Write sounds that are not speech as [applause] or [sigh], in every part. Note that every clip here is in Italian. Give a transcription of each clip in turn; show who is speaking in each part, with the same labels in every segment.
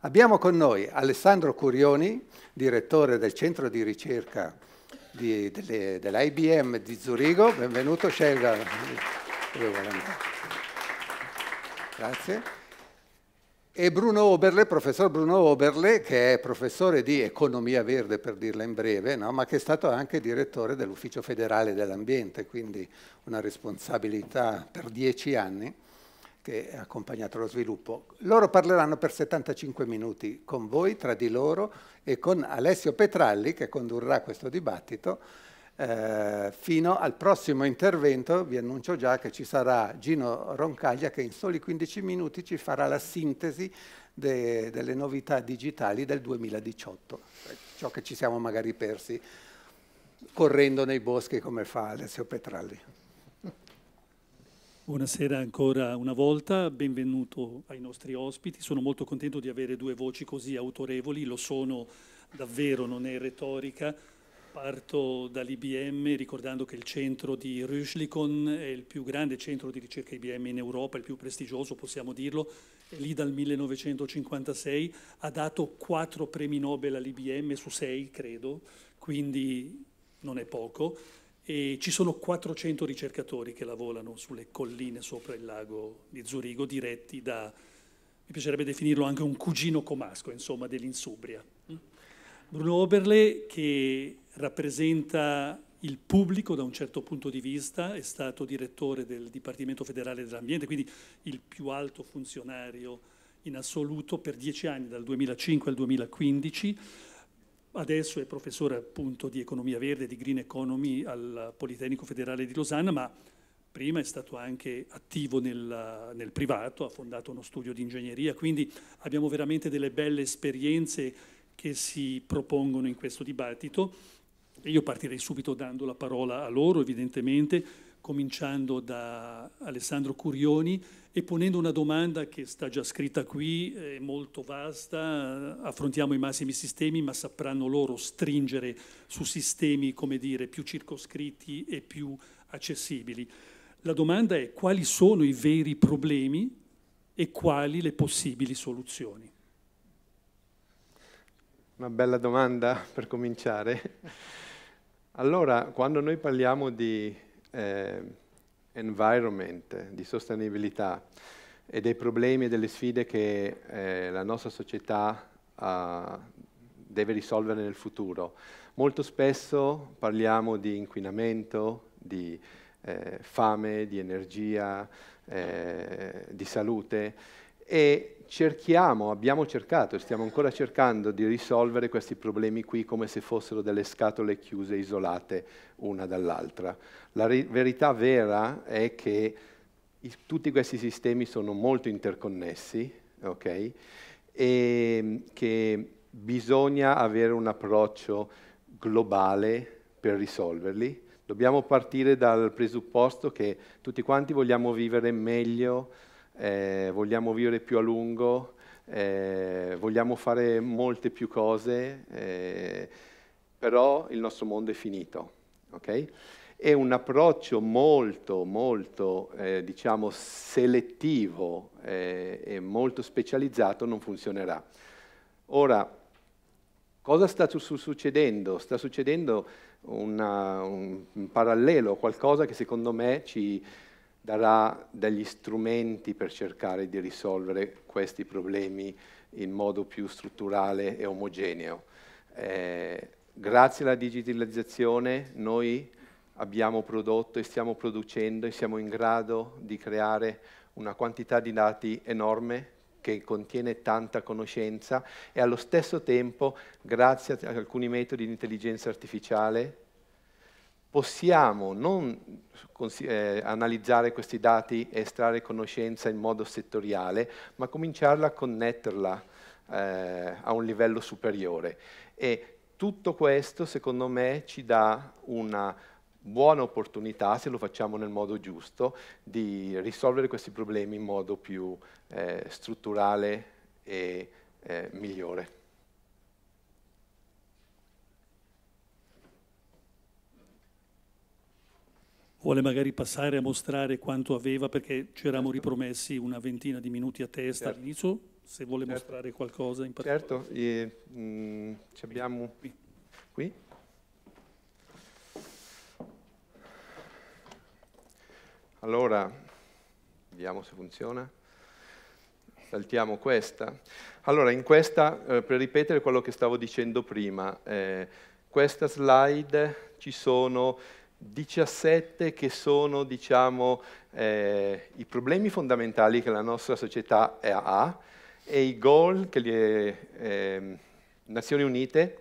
Speaker 1: Abbiamo con noi Alessandro Curioni, direttore del centro di ricerca di, delle, dell'IBM di Zurigo. Benvenuto, scelga
Speaker 2: Grazie. E Bruno Oberle, professor Bruno Oberle, che è professore di economia verde per dirla in breve, no? ma che è stato anche direttore dell'Ufficio federale dell'ambiente, quindi una responsabilità per dieci anni che ha accompagnato lo sviluppo. Loro parleranno per 75
Speaker 3: minuti con voi, tra di loro, e con Alessio Petralli, che condurrà questo dibattito, eh, fino al prossimo intervento, vi annuncio già che ci
Speaker 1: sarà Gino Roncaglia, che in soli 15 minuti ci farà la sintesi de delle novità digitali del 2018, ciò che ci siamo magari persi correndo nei boschi come fa Alessio Petralli. Buonasera ancora una volta, benvenuto ai nostri ospiti. Sono molto contento di avere due voci così autorevoli, lo sono davvero, non è retorica. Parto dall'IBM ricordando che il centro di Rüschlikon è il più grande centro di ricerca IBM in Europa, il più prestigioso possiamo dirlo, è lì dal 1956, ha dato quattro premi Nobel all'IBM su sei credo, quindi non è poco e ci sono 400 ricercatori che lavorano sulle colline sopra il lago di Zurigo, diretti da, mi piacerebbe definirlo anche un cugino comasco, insomma, dell'Insubria. Bruno Oberle, che rappresenta il pubblico da un certo punto di vista, è stato direttore del Dipartimento federale dell'ambiente, quindi il più alto funzionario in assoluto per dieci anni, dal 2005 al 2015, adesso è professore appunto di economia verde, di green economy al Politecnico Federale di Losanna, ma prima è stato anche attivo nel, nel privato, ha fondato uno studio di ingegneria, quindi abbiamo veramente delle belle esperienze che si propongono in questo dibattito. Io partirei subito dando la parola a loro, evidentemente, cominciando da Alessandro Curioni e ponendo una domanda che sta già scritta qui, è molto vasta, affrontiamo i massimi sistemi ma sapranno loro stringere su sistemi, come dire, più circoscritti e più accessibili. La domanda è quali sono i veri problemi e quali le possibili soluzioni?
Speaker 2: Una bella domanda per cominciare. Allora, quando noi parliamo di eh, environment, di sostenibilità e dei problemi e delle sfide che eh, la nostra società eh, deve risolvere nel futuro. Molto spesso parliamo di inquinamento, di eh, fame, di energia, eh, di salute e cerchiamo, abbiamo cercato e stiamo ancora cercando di risolvere questi problemi qui come se fossero delle scatole chiuse, isolate una dall'altra. La re- verità vera è che i- tutti questi sistemi sono molto interconnessi, ok? E mm, che bisogna avere un approccio globale per risolverli. Dobbiamo partire dal presupposto che tutti quanti vogliamo vivere meglio, eh, vogliamo vivere più a lungo, eh, vogliamo fare molte più cose, eh, però il nostro mondo è finito. Okay? È un approccio molto, molto, eh, diciamo, selettivo eh, e molto specializzato, non funzionerà. Ora, cosa sta su- succedendo? Sta succedendo una, un, un parallelo, qualcosa che secondo me ci, darà degli strumenti per cercare di risolvere questi problemi in modo più strutturale e omogeneo. Eh, grazie alla digitalizzazione noi abbiamo prodotto e stiamo producendo e siamo in grado di creare una quantità di dati enorme che contiene tanta conoscenza e allo stesso tempo, grazie ad alcuni metodi di intelligenza artificiale, possiamo non eh, analizzare questi dati e estrarre conoscenza in modo settoriale, ma cominciarla a connetterla eh, a un livello superiore. E tutto questo, secondo me, ci dà una buona opportunità, se lo facciamo nel modo giusto, di risolvere questi problemi in modo più eh, strutturale e
Speaker 1: eh, migliore. vuole magari passare a mostrare quanto aveva perché ci eravamo certo. ripromessi una ventina di minuti a testa certo. all'inizio, se vuole certo. mostrare qualcosa in particolare. Certo, e, mm, ci abbiamo qui. qui.
Speaker 2: Allora, vediamo se funziona. Saltiamo questa. Allora, in questa, eh, per ripetere quello che stavo dicendo prima, eh, questa slide ci sono 17 che sono diciamo, eh, i problemi fondamentali che la nostra società ha e i goal che le eh, Nazioni Unite,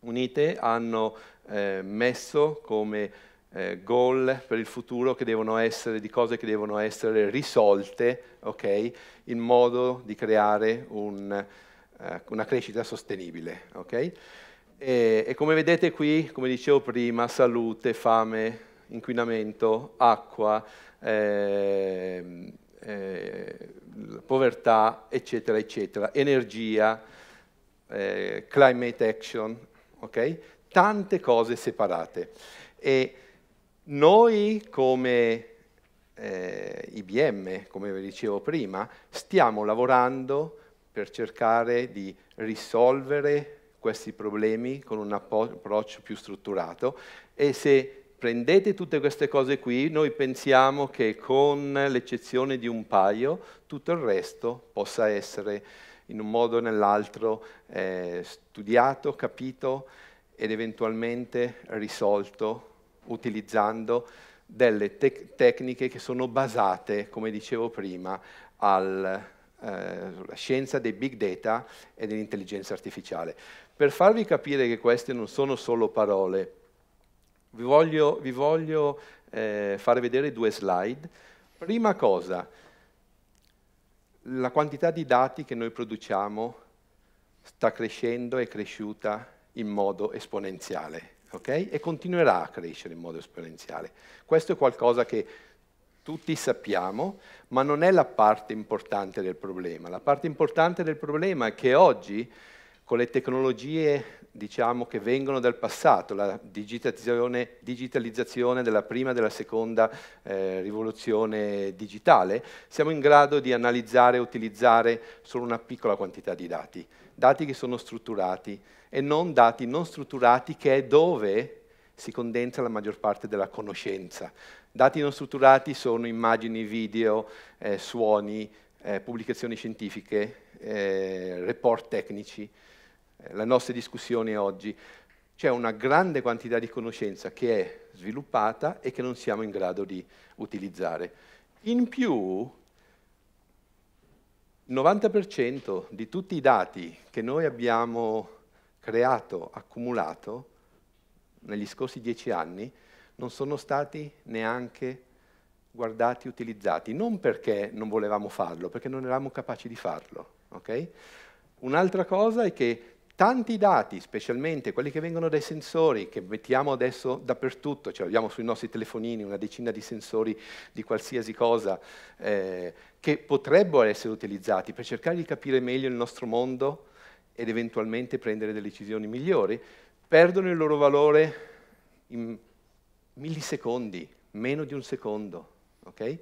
Speaker 2: Unite hanno eh, messo come eh, goal per il futuro che devono essere, di cose che devono essere risolte okay, in modo di creare un, eh, una crescita sostenibile. Okay? E, e, come vedete qui, come dicevo prima, salute, fame, inquinamento, acqua, eh, eh, povertà, eccetera, eccetera, energia, eh, climate action, ok? Tante cose separate. E noi come eh, IBM, come vi dicevo prima, stiamo lavorando per cercare di risolvere questi problemi con un approccio più strutturato e se prendete tutte queste cose qui, noi pensiamo che con l'eccezione di un paio tutto il resto possa essere in un modo o nell'altro eh, studiato, capito ed eventualmente risolto utilizzando delle tec tecniche che sono basate, come dicevo prima, al, eh, sulla scienza dei big data e dell'intelligenza artificiale. Per farvi capire che queste non sono solo parole, vi voglio, vi voglio eh, fare vedere due slide. Prima cosa, la quantità di dati che noi produciamo sta crescendo, è cresciuta in modo esponenziale. Okay? E continuerà a crescere in modo esponenziale. Questo è qualcosa che tutti sappiamo, ma non è la parte importante del problema. La parte importante del problema è che oggi con le tecnologie diciamo, che vengono dal passato, la digitalizzazione, della prima e della seconda eh, rivoluzione digitale, siamo in grado di analizzare e utilizzare solo una piccola quantità di dati, dati che sono strutturati e non dati non strutturati che è dove si condensa la maggior parte della conoscenza. Dati non strutturati sono immagini, video, eh, suoni, eh, pubblicazioni scientifiche, eh, report tecnici, le nostre discussioni oggi. C'è una grande quantità di conoscenza che è sviluppata e che non siamo in grado di utilizzare. In più, il 90% di tutti i dati che noi abbiamo creato, accumulato negli scorsi dieci anni, non sono stati neanche guardati, utilizzati, non perché non volevamo farlo, perché non eravamo capaci di farlo. Okay? Un'altra cosa è che Tanti dati, specialmente quelli che vengono dai sensori, che mettiamo adesso dappertutto, ce l'abbiamo sui nostri telefonini, una decina di sensori di qualsiasi cosa, eh, che potrebbero essere utilizzati per cercare di capire meglio il nostro mondo ed eventualmente prendere delle decisioni migliori, perdono il loro valore in millisecondi, meno di un secondo. Okay?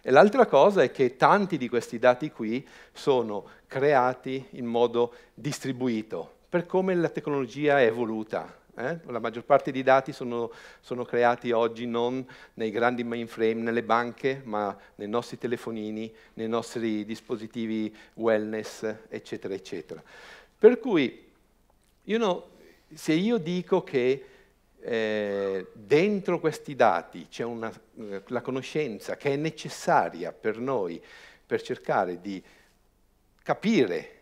Speaker 2: E l'altra cosa è che tanti di questi dati qui sono creati in modo distribuito, per come la tecnologia è evoluta. Eh? La maggior parte dei dati sono, sono, creati oggi non nei grandi mainframe, nelle banche, ma nei nostri telefonini, nei nostri dispositivi wellness, eccetera, eccetera. Per cui, you know, se io dico che eh, dentro questi dati c'è una, eh, la conoscenza che è necessaria per noi per cercare di capire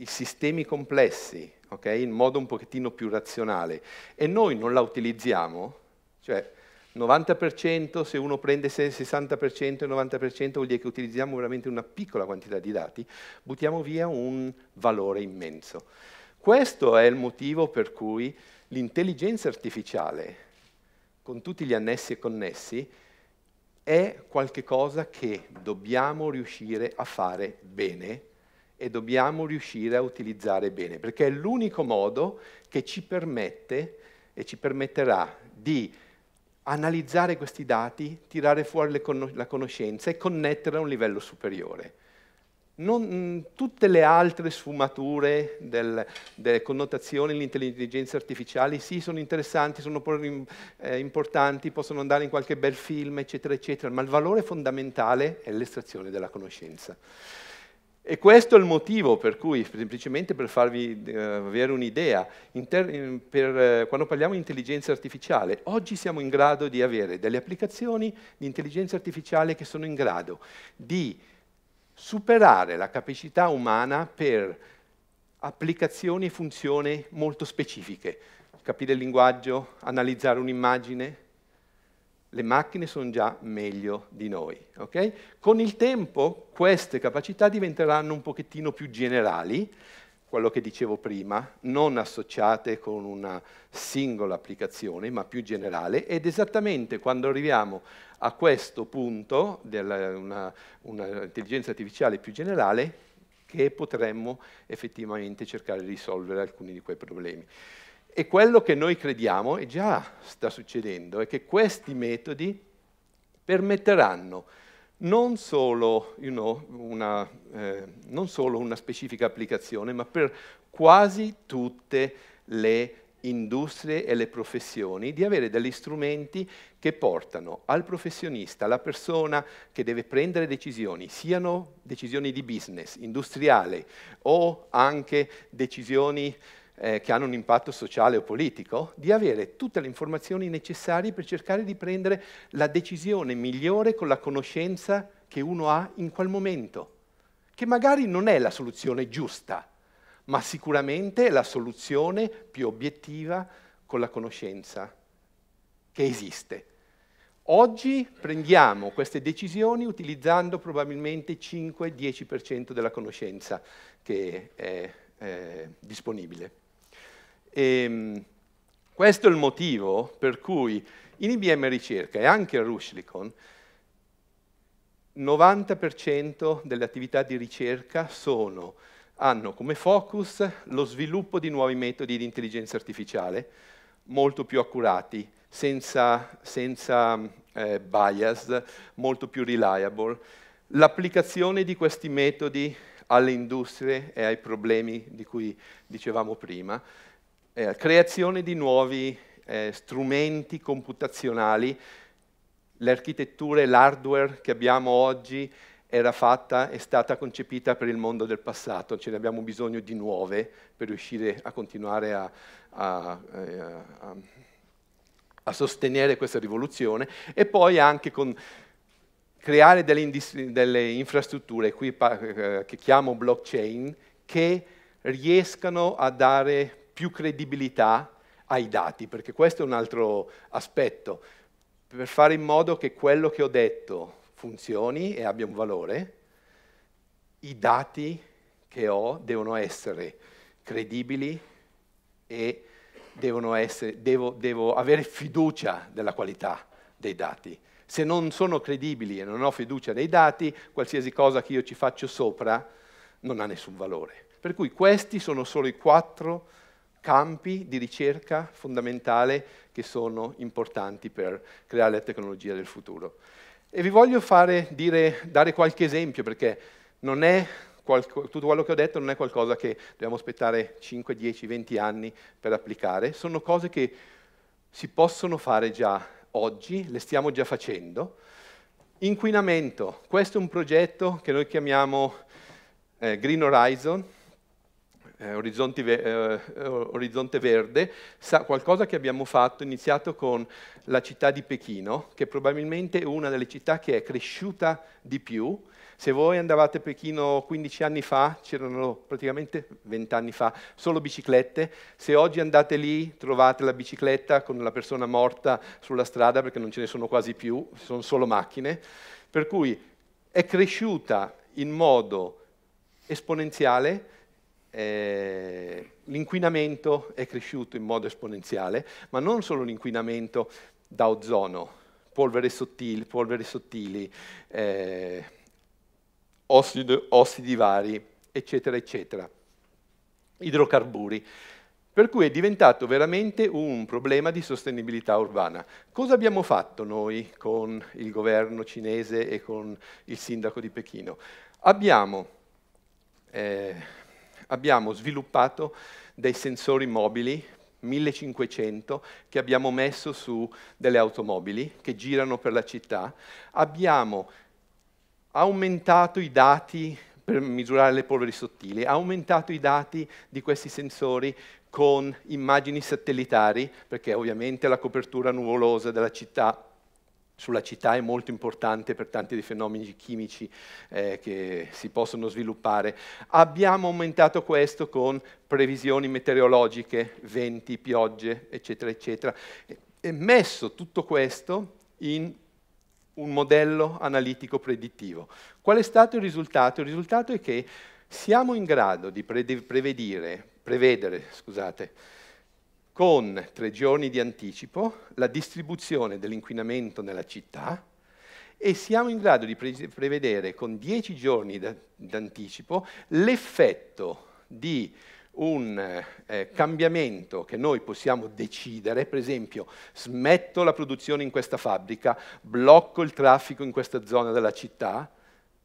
Speaker 2: i sistemi complessi, okay? in modo un pochettino più razionale, e noi non la utilizziamo, cioè 90%, se uno prende 60% e 90% vuol dire che utilizziamo veramente una piccola quantità di dati, buttiamo via un valore immenso. Questo è il motivo per cui l'intelligenza artificiale, con tutti gli annessi e connessi, è qualcosa che dobbiamo riuscire a fare bene e dobbiamo riuscire a utilizzare bene, perché è l'unico modo che ci permette e ci permetterà di analizzare questi dati, tirare fuori con- la conoscenza e connetterla a un livello superiore. Non, mm, tutte le altre sfumature del, delle connotazioni dell'intelligenza artificiale sì, sono interessanti, sono mm, eh, importanti, possono andare in qualche bel film, eccetera, eccetera, ma il valore fondamentale è l'estrazione della conoscenza. E questo è il motivo per cui, semplicemente per farvi eh, avere un'idea, eh, quando parliamo di intelligenza artificiale, oggi siamo in grado di avere delle applicazioni di intelligenza artificiale che sono in grado di superare la capacità umana per applicazioni e funzioni molto specifiche, capire il linguaggio, analizzare un'immagine, le macchine sono già meglio di noi. Okay? Con il tempo queste capacità diventeranno un pochettino più generali, quello che dicevo prima, non associate con una singola applicazione, ma più generale, ed esattamente quando arriviamo a questo punto dell'intelligenza artificiale più generale, che potremmo effettivamente cercare di risolvere alcuni di quei problemi. E quello che noi crediamo, e già sta succedendo, è che questi metodi permetteranno non solo, you know, una, eh, non solo una specifica applicazione, ma per quasi tutte le industrie e le professioni di avere degli strumenti che portano al professionista, alla persona che deve prendere decisioni, siano decisioni di business, industriale o anche decisioni eh, che hanno un impatto sociale o politico, di avere tutte le informazioni necessarie per cercare di prendere la decisione migliore con la conoscenza che uno ha in quel momento, che magari non è la soluzione giusta, ma sicuramente è la soluzione più obiettiva con la conoscenza che esiste. Oggi prendiamo queste decisioni utilizzando probabilmente 5-10% della conoscenza che è eh, disponibile. E, ehm, questo è il motivo per cui in IBM Ricerca e anche a Rushlicon il 90% delle attività di ricerca sono, hanno come focus lo sviluppo di nuovi metodi di intelligenza artificiale molto più accurati, senza, senza eh, bias, molto più reliable. L'applicazione di questi metodi alle industrie e ai problemi di cui dicevamo prima, eh, creazione di nuovi eh, strumenti computazionali. L'architettura e l'hardware che abbiamo oggi era fatta, è stata concepita per il mondo del passato, ce ne abbiamo bisogno di nuove per riuscire a continuare a, a, eh, a, a sostenere questa rivoluzione e poi anche con creare delle, delle infrastrutture, qui eh, che chiamo blockchain, che riescano a dare più credibilità ai dati, perché questo è un altro aspetto. Per fare in modo che quello che ho detto funzioni e abbia un valore, i dati che ho devono essere credibili e essere, devo, devo avere fiducia della qualità dei dati. Se non sono credibili e non ho fiducia nei dati, qualsiasi cosa che io ci faccio sopra non ha nessun valore. Per cui questi sono solo i quattro campi di ricerca fondamentale che sono importanti per creare la tecnologia del futuro. E vi voglio fare, dire, dare qualche esempio, perché qualco, tutto quello che ho detto non è qualcosa che dobbiamo aspettare 5, 10, 20 anni per applicare, sono cose che si possono fare già oggi, le stiamo già facendo. Inquinamento, questo è un progetto che noi chiamiamo eh, Green Horizon, eh, eh, eh, Orizzonte Verde, sa qualcosa che abbiamo fatto, iniziato con la città di Pechino, che probabilmente è una delle città che è cresciuta di più. Se voi andavate a Pechino 15 anni fa, c'erano praticamente 20 anni fa, solo biciclette. Se oggi andate lì, trovate la bicicletta con la persona morta sulla strada perché non ce ne sono quasi più, sono solo macchine. Per cui è cresciuta in modo esponenziale eh, l'inquinamento è cresciuto in modo esponenziale, ma non solo l'inquinamento da ozono, polvere sottili, polvere sottili eh, ossido, ossidi vari, eccetera, eccetera,
Speaker 1: idrocarburi.
Speaker 2: Per cui è diventato veramente un problema di sostenibilità urbana. Cosa abbiamo fatto noi con il governo cinese e con il sindaco di Pechino? Abbiamo eh, abbiamo sviluppato dei sensori mobili 1500 che abbiamo messo su delle automobili che girano per la città. Abbiamo aumentato i dati per misurare le polveri sottili, aumentato i dati di questi sensori con immagini satellitari, perché ovviamente la copertura nuvolosa della città sulla città è molto importante per tanti dei fenomeni chimici eh, che si possono sviluppare. Abbiamo aumentato questo con previsioni meteorologiche, venti, piogge, eccetera, eccetera, e messo tutto questo in un modello analitico predittivo. Qual è stato il risultato? Il risultato è che siamo in grado di prevedere, prevedere scusate, con tre giorni di anticipo la distribuzione dell'inquinamento nella città e siamo in grado di prevedere con dieci giorni d'anticipo l'effetto di un eh, cambiamento che noi possiamo decidere, per esempio smetto la produzione in questa fabbrica, blocco il traffico in questa zona della città,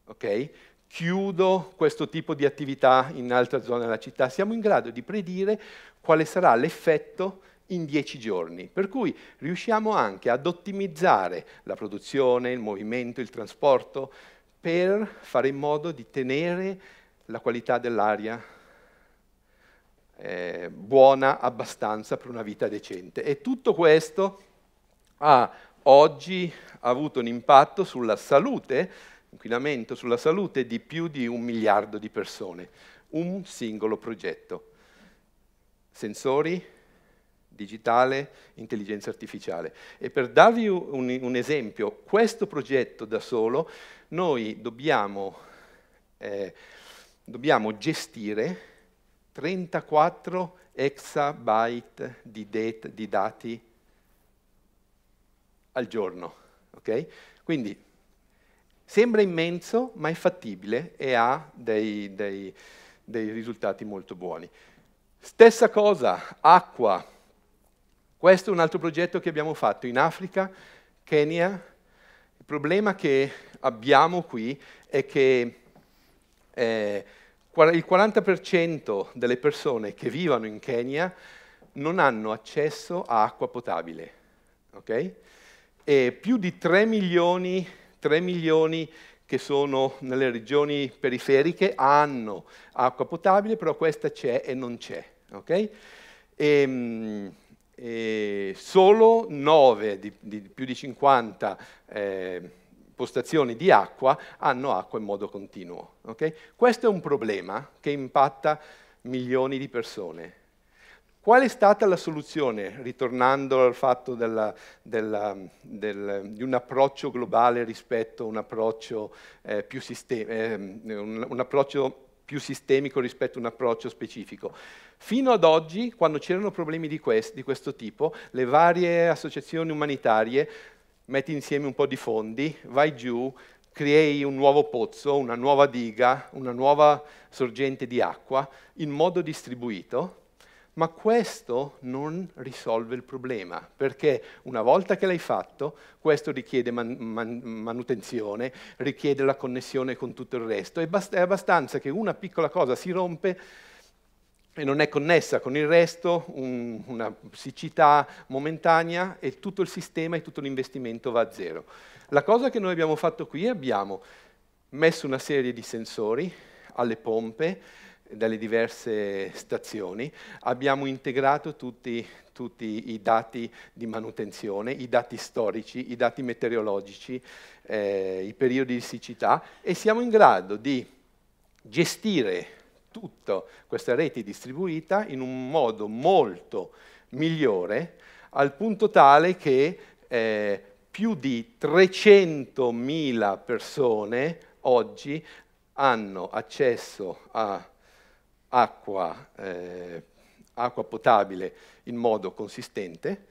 Speaker 2: okay? chiudo questo tipo di attività in altra zona della città, siamo in grado di predire quale sarà l'effetto in dieci giorni, per cui riusciamo anche ad ottimizzare la produzione, il movimento, il trasporto, per fare in modo di tenere la qualità dell'aria eh, buona abbastanza per una vita decente. E tutto questo ha oggi avuto un impatto sulla salute inquinamento sulla salute di più di un miliardo di persone. Un singolo progetto. Sensori, digitale, intelligenza artificiale. E per darvi un, un esempio, questo progetto da solo, noi dobbiamo, eh, dobbiamo gestire 34 exabyte di, di, dati al giorno. Okay? Quindi Sembra immenso, ma è fattibile e ha dei, dei, dei risultati molto buoni. Stessa cosa, acqua. Questo è un altro progetto che abbiamo fatto in Africa, Kenya. Il problema che abbiamo qui è che eh, il 40% delle persone che vivono in Kenya non hanno accesso a acqua potabile. Okay? E più di 3 milioni di 3 milioni che sono nelle regioni periferiche hanno acqua potabile, però questa c'è e non c'è. Okay? E, ehm, e solo 9 di, di, più di 50 eh, postazioni di acqua hanno acqua in modo continuo. Okay? Questo è un problema che impatta milioni di persone. Qual è stata la soluzione, ritornando al fatto della, della, del, di un approccio globale rispetto a un approccio, eh, più sistem- eh, un, un approccio più sistemico rispetto a un approccio specifico. Fino ad oggi, quando c'erano problemi di, quest- di questo tipo, le varie associazioni umanitarie metti insieme un po' di fondi, vai giù, crei un nuovo pozzo, una nuova diga, una nuova sorgente di acqua in modo distribuito ma questo non risolve il problema, perché una volta che l'hai fatto, questo richiede man man manutenzione, richiede la connessione con tutto il resto, e è abbastanza che una piccola cosa si rompe e non è connessa con il resto, un, una siccità momentanea e tutto il sistema e tutto l'investimento va a zero. La cosa che noi abbiamo fatto qui è abbiamo messo una serie di sensori alle pompe, dalle diverse stazioni, abbiamo integrato tutti, tutti, i dati di manutenzione, i dati storici, i dati meteorologici, eh, i periodi di siccità e siamo in grado di gestire tutta questa rete distribuita in un modo molto migliore al punto tale che eh, più di 300.000 persone oggi hanno accesso a acqua, eh, acqua potabile in modo consistente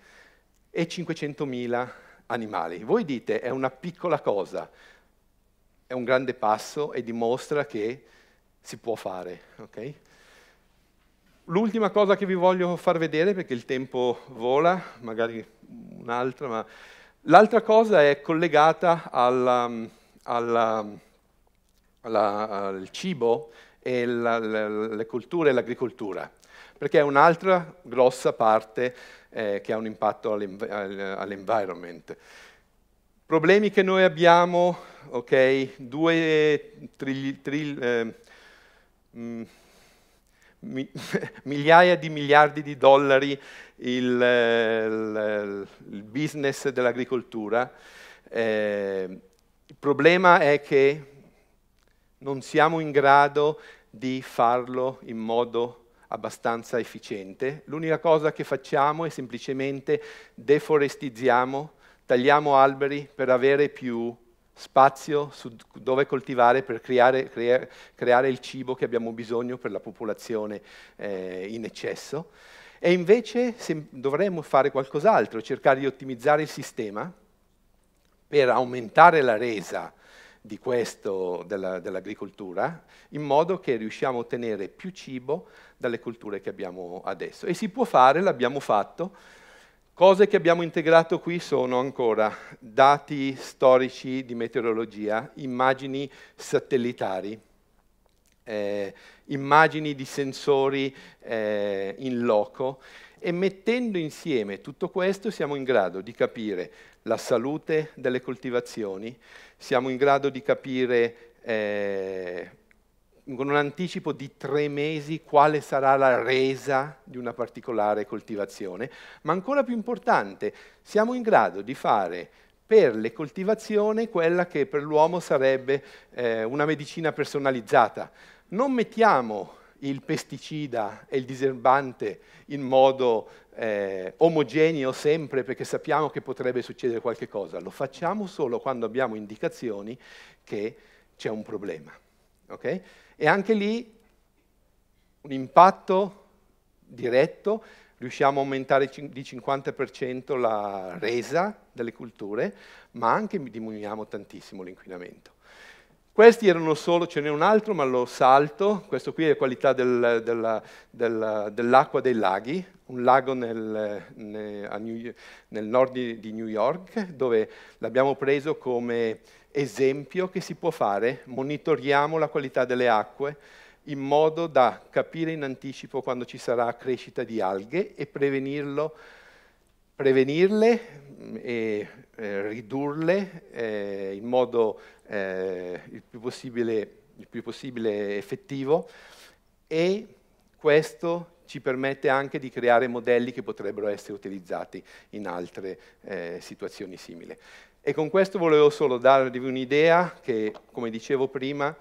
Speaker 2: e 500.000 animali. Voi dite è una piccola cosa, è un grande passo e dimostra che si può fare. Okay? L'ultima cosa che vi voglio far vedere, perché il tempo vola, magari un'altra, ma l'altra cosa è collegata alla, alla, alla, al cibo e la, la, le colture e l'agricoltura, perché è un'altra grossa parte eh, che ha un impatto all'environment. Problemi che noi abbiamo, ok, 2 trili, tril, eh, mm, mi, [laughs] migliaia di miliardi di dollari il, il, il business dell'agricoltura. Eh, il problema è che non siamo in grado di farlo in modo abbastanza efficiente. L'unica cosa che facciamo è semplicemente deforestizziamo, tagliamo alberi per avere più spazio su dove coltivare per creare, crea, creare, il cibo che abbiamo bisogno per la popolazione eh, in eccesso. E invece dovremmo fare qualcos'altro, cercare di ottimizzare il sistema per aumentare la resa di questo, della, dell'agricoltura, in modo che riusciamo a ottenere più cibo dalle culture che abbiamo adesso. E si può fare, l'abbiamo fatto. Cose che abbiamo integrato qui sono ancora dati storici di meteorologia, immagini satellitari, eh, immagini di sensori eh, in loco e mettendo insieme tutto questo siamo in grado di capire la salute delle coltivazioni, siamo in grado di capire eh, con un anticipo di tre mesi quale sarà la resa di una particolare coltivazione, ma ancora più importante, siamo in grado di fare per le coltivazioni quella che per l'uomo sarebbe eh, una medicina personalizzata. Non mettiamo il pesticida e il diserbante in modo eh, omogeneo sempre perché sappiamo che potrebbe succedere qualche cosa. Lo facciamo solo quando abbiamo indicazioni che c'è un problema. Okay? E anche lì un impatto diretto, riusciamo a aumentare di 50% la resa delle culture, ma anche diminuiamo tantissimo l'inquinamento. Questi erano solo, ce n'è un altro, ma lo salto. Questo qui è la qualità del, della, della, dell'acqua dei laghi, un lago nel, nel, nel nord di, di, New York, dove l'abbiamo preso come esempio che si può fare. Monitoriamo la qualità delle acque in modo da capire in anticipo quando ci sarà crescita di alghe e prevenirlo, prevenirle mm, e eh, ridurle eh, in modo eh, il più, il, più possibile, effettivo e questo ci permette anche di creare modelli che potrebbero essere utilizzati in altre eh, situazioni simili. E con questo volevo solo darvi un'idea che, come dicevo prima,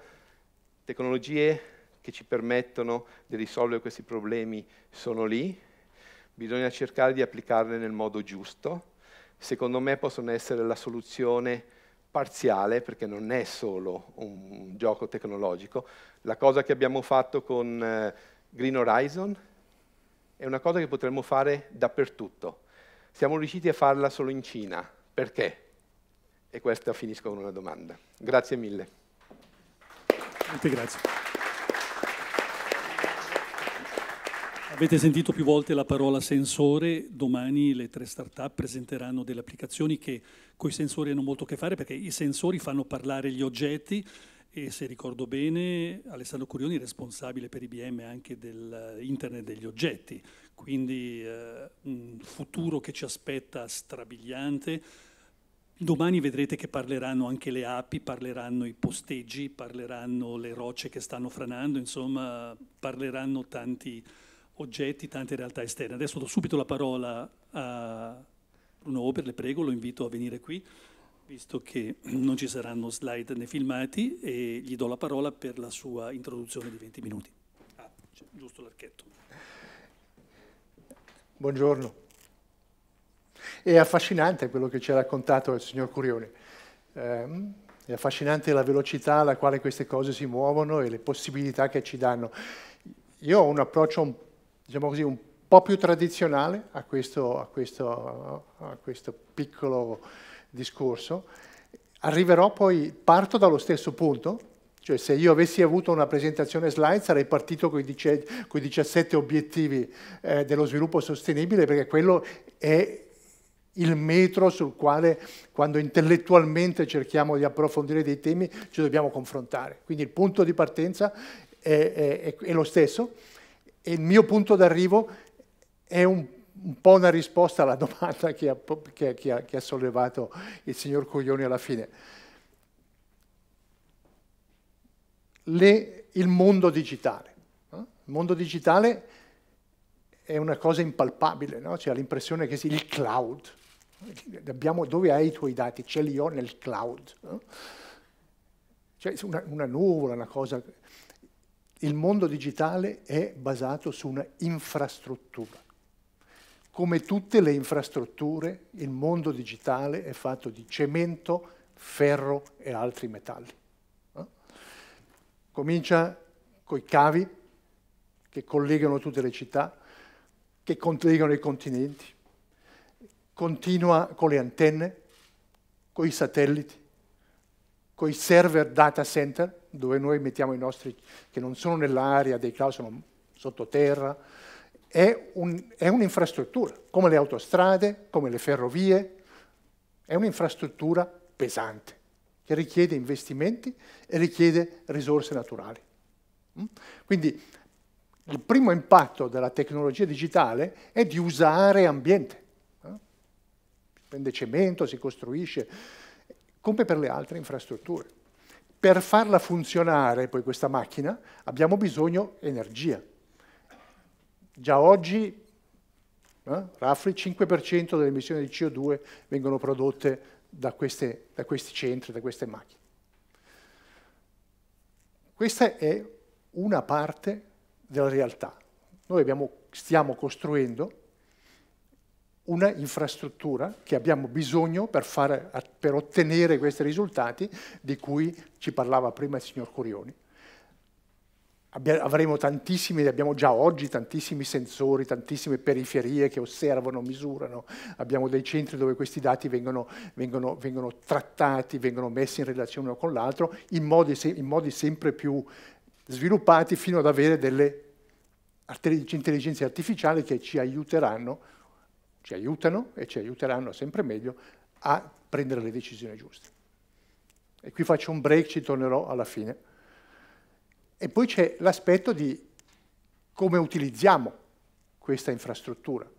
Speaker 2: tecnologie che ci permettono di risolvere questi problemi sono lì, bisogna cercare di applicarle nel modo giusto secondo me possono essere la soluzione parziale, perché non è solo un gioco tecnologico. La cosa che abbiamo fatto con eh, Green Horizon è una cosa che potremmo fare dappertutto. Siamo riusciti a farla solo in Cina. Perché? E questa finisco con una domanda. Grazie mille.
Speaker 1: grazie. Avete sentito più volte la parola sensore, domani le tre start-up presenteranno delle applicazioni che con i sensori hanno molto a che fare perché i sensori fanno parlare gli oggetti e se ricordo bene Alessandro Curioni è responsabile per IBM anche dell'internet degli oggetti, quindi eh, un futuro che ci aspetta strabiliante. Domani vedrete che parleranno anche le api, parleranno i posteggi, parleranno le rocce che stanno franando, insomma parleranno tanti oggetti, tante realtà esterne. Adesso do subito la parola a Bruno Ober, le prego, lo invito a venire qui, visto che non ci saranno slide né filmati, e gli do la parola per la sua introduzione di 20 minuti. Ah, giusto l'archetto.
Speaker 4: Buongiorno. È affascinante quello che ci ha raccontato il signor Curione. Ehm, è affascinante la velocità alla quale queste cose si muovono e le possibilità che ci danno. Io ho un approccio un diciamo così, un po' più tradizionale a questo, a questo, a questo piccolo discorso. Arriverò poi, parto dallo stesso punto, cioè se io avessi avuto una presentazione slide sarei partito con i 17 obiettivi eh, dello sviluppo sostenibile perché quello è il metro sul quale quando intellettualmente cerchiamo di approfondire dei temi ci dobbiamo confrontare. Quindi il punto di partenza è, è, è lo stesso, e il mio punto d'arrivo è un, un, po' una risposta alla domanda che ha, che, che, ha, che ha sollevato il signor Coglioni alla fine. Le, il mondo digitale. No? Il mondo digitale è una cosa impalpabile, no? c'è l'impressione che sia il cloud. Abbiamo, dove hai i tuoi dati? Ce li ho nel cloud. No? Cioè una, una, nuvola, una cosa il mondo digitale è basato su una infrastruttura. Come tutte le infrastrutture, il mondo digitale è fatto di cemento, ferro e altri metalli. Eh? Comincia con i cavi che collegano tutte le città, che collegano i continenti, continua con le antenne, con i satelliti, con i server data center, dove noi mettiamo i nostri, che non sono nell'area dei cloud, sono sottoterra, è, un, è un'infrastruttura, come le autostrade, come le ferrovie, è un'infrastruttura pesante, che richiede investimenti e richiede risorse naturali. Mm? Quindi il primo impatto della tecnologia digitale è di usare ambiente. Eh? Si prende cemento, si costruisce, come per le altre infrastrutture. Per farla funzionare poi questa macchina abbiamo bisogno di energia. Già oggi eh, il 5% delle emissioni di CO2 vengono prodotte da, queste, da questi centri, da queste macchine. Questa è una parte della realtà. Noi abbiamo, stiamo costruendo una infrastruttura che abbiamo bisogno per, fare, per, ottenere questi risultati di cui ci parlava prima il signor Curioni. Avremo tantissimi, abbiamo già oggi tantissimi sensori, tantissime periferie che osservano, misurano, abbiamo dei centri dove questi dati vengono, vengono, vengono trattati, vengono messi in relazione uno con l'altro in, in modi sempre più sviluppati fino ad avere delle intelligenze artificiali che ci aiuteranno ci aiutano e ci aiuteranno sempre meglio a prendere le decisioni giuste. E qui faccio un break, ci tornerò alla fine. E poi c'è l'aspetto di come utilizziamo questa infrastruttura.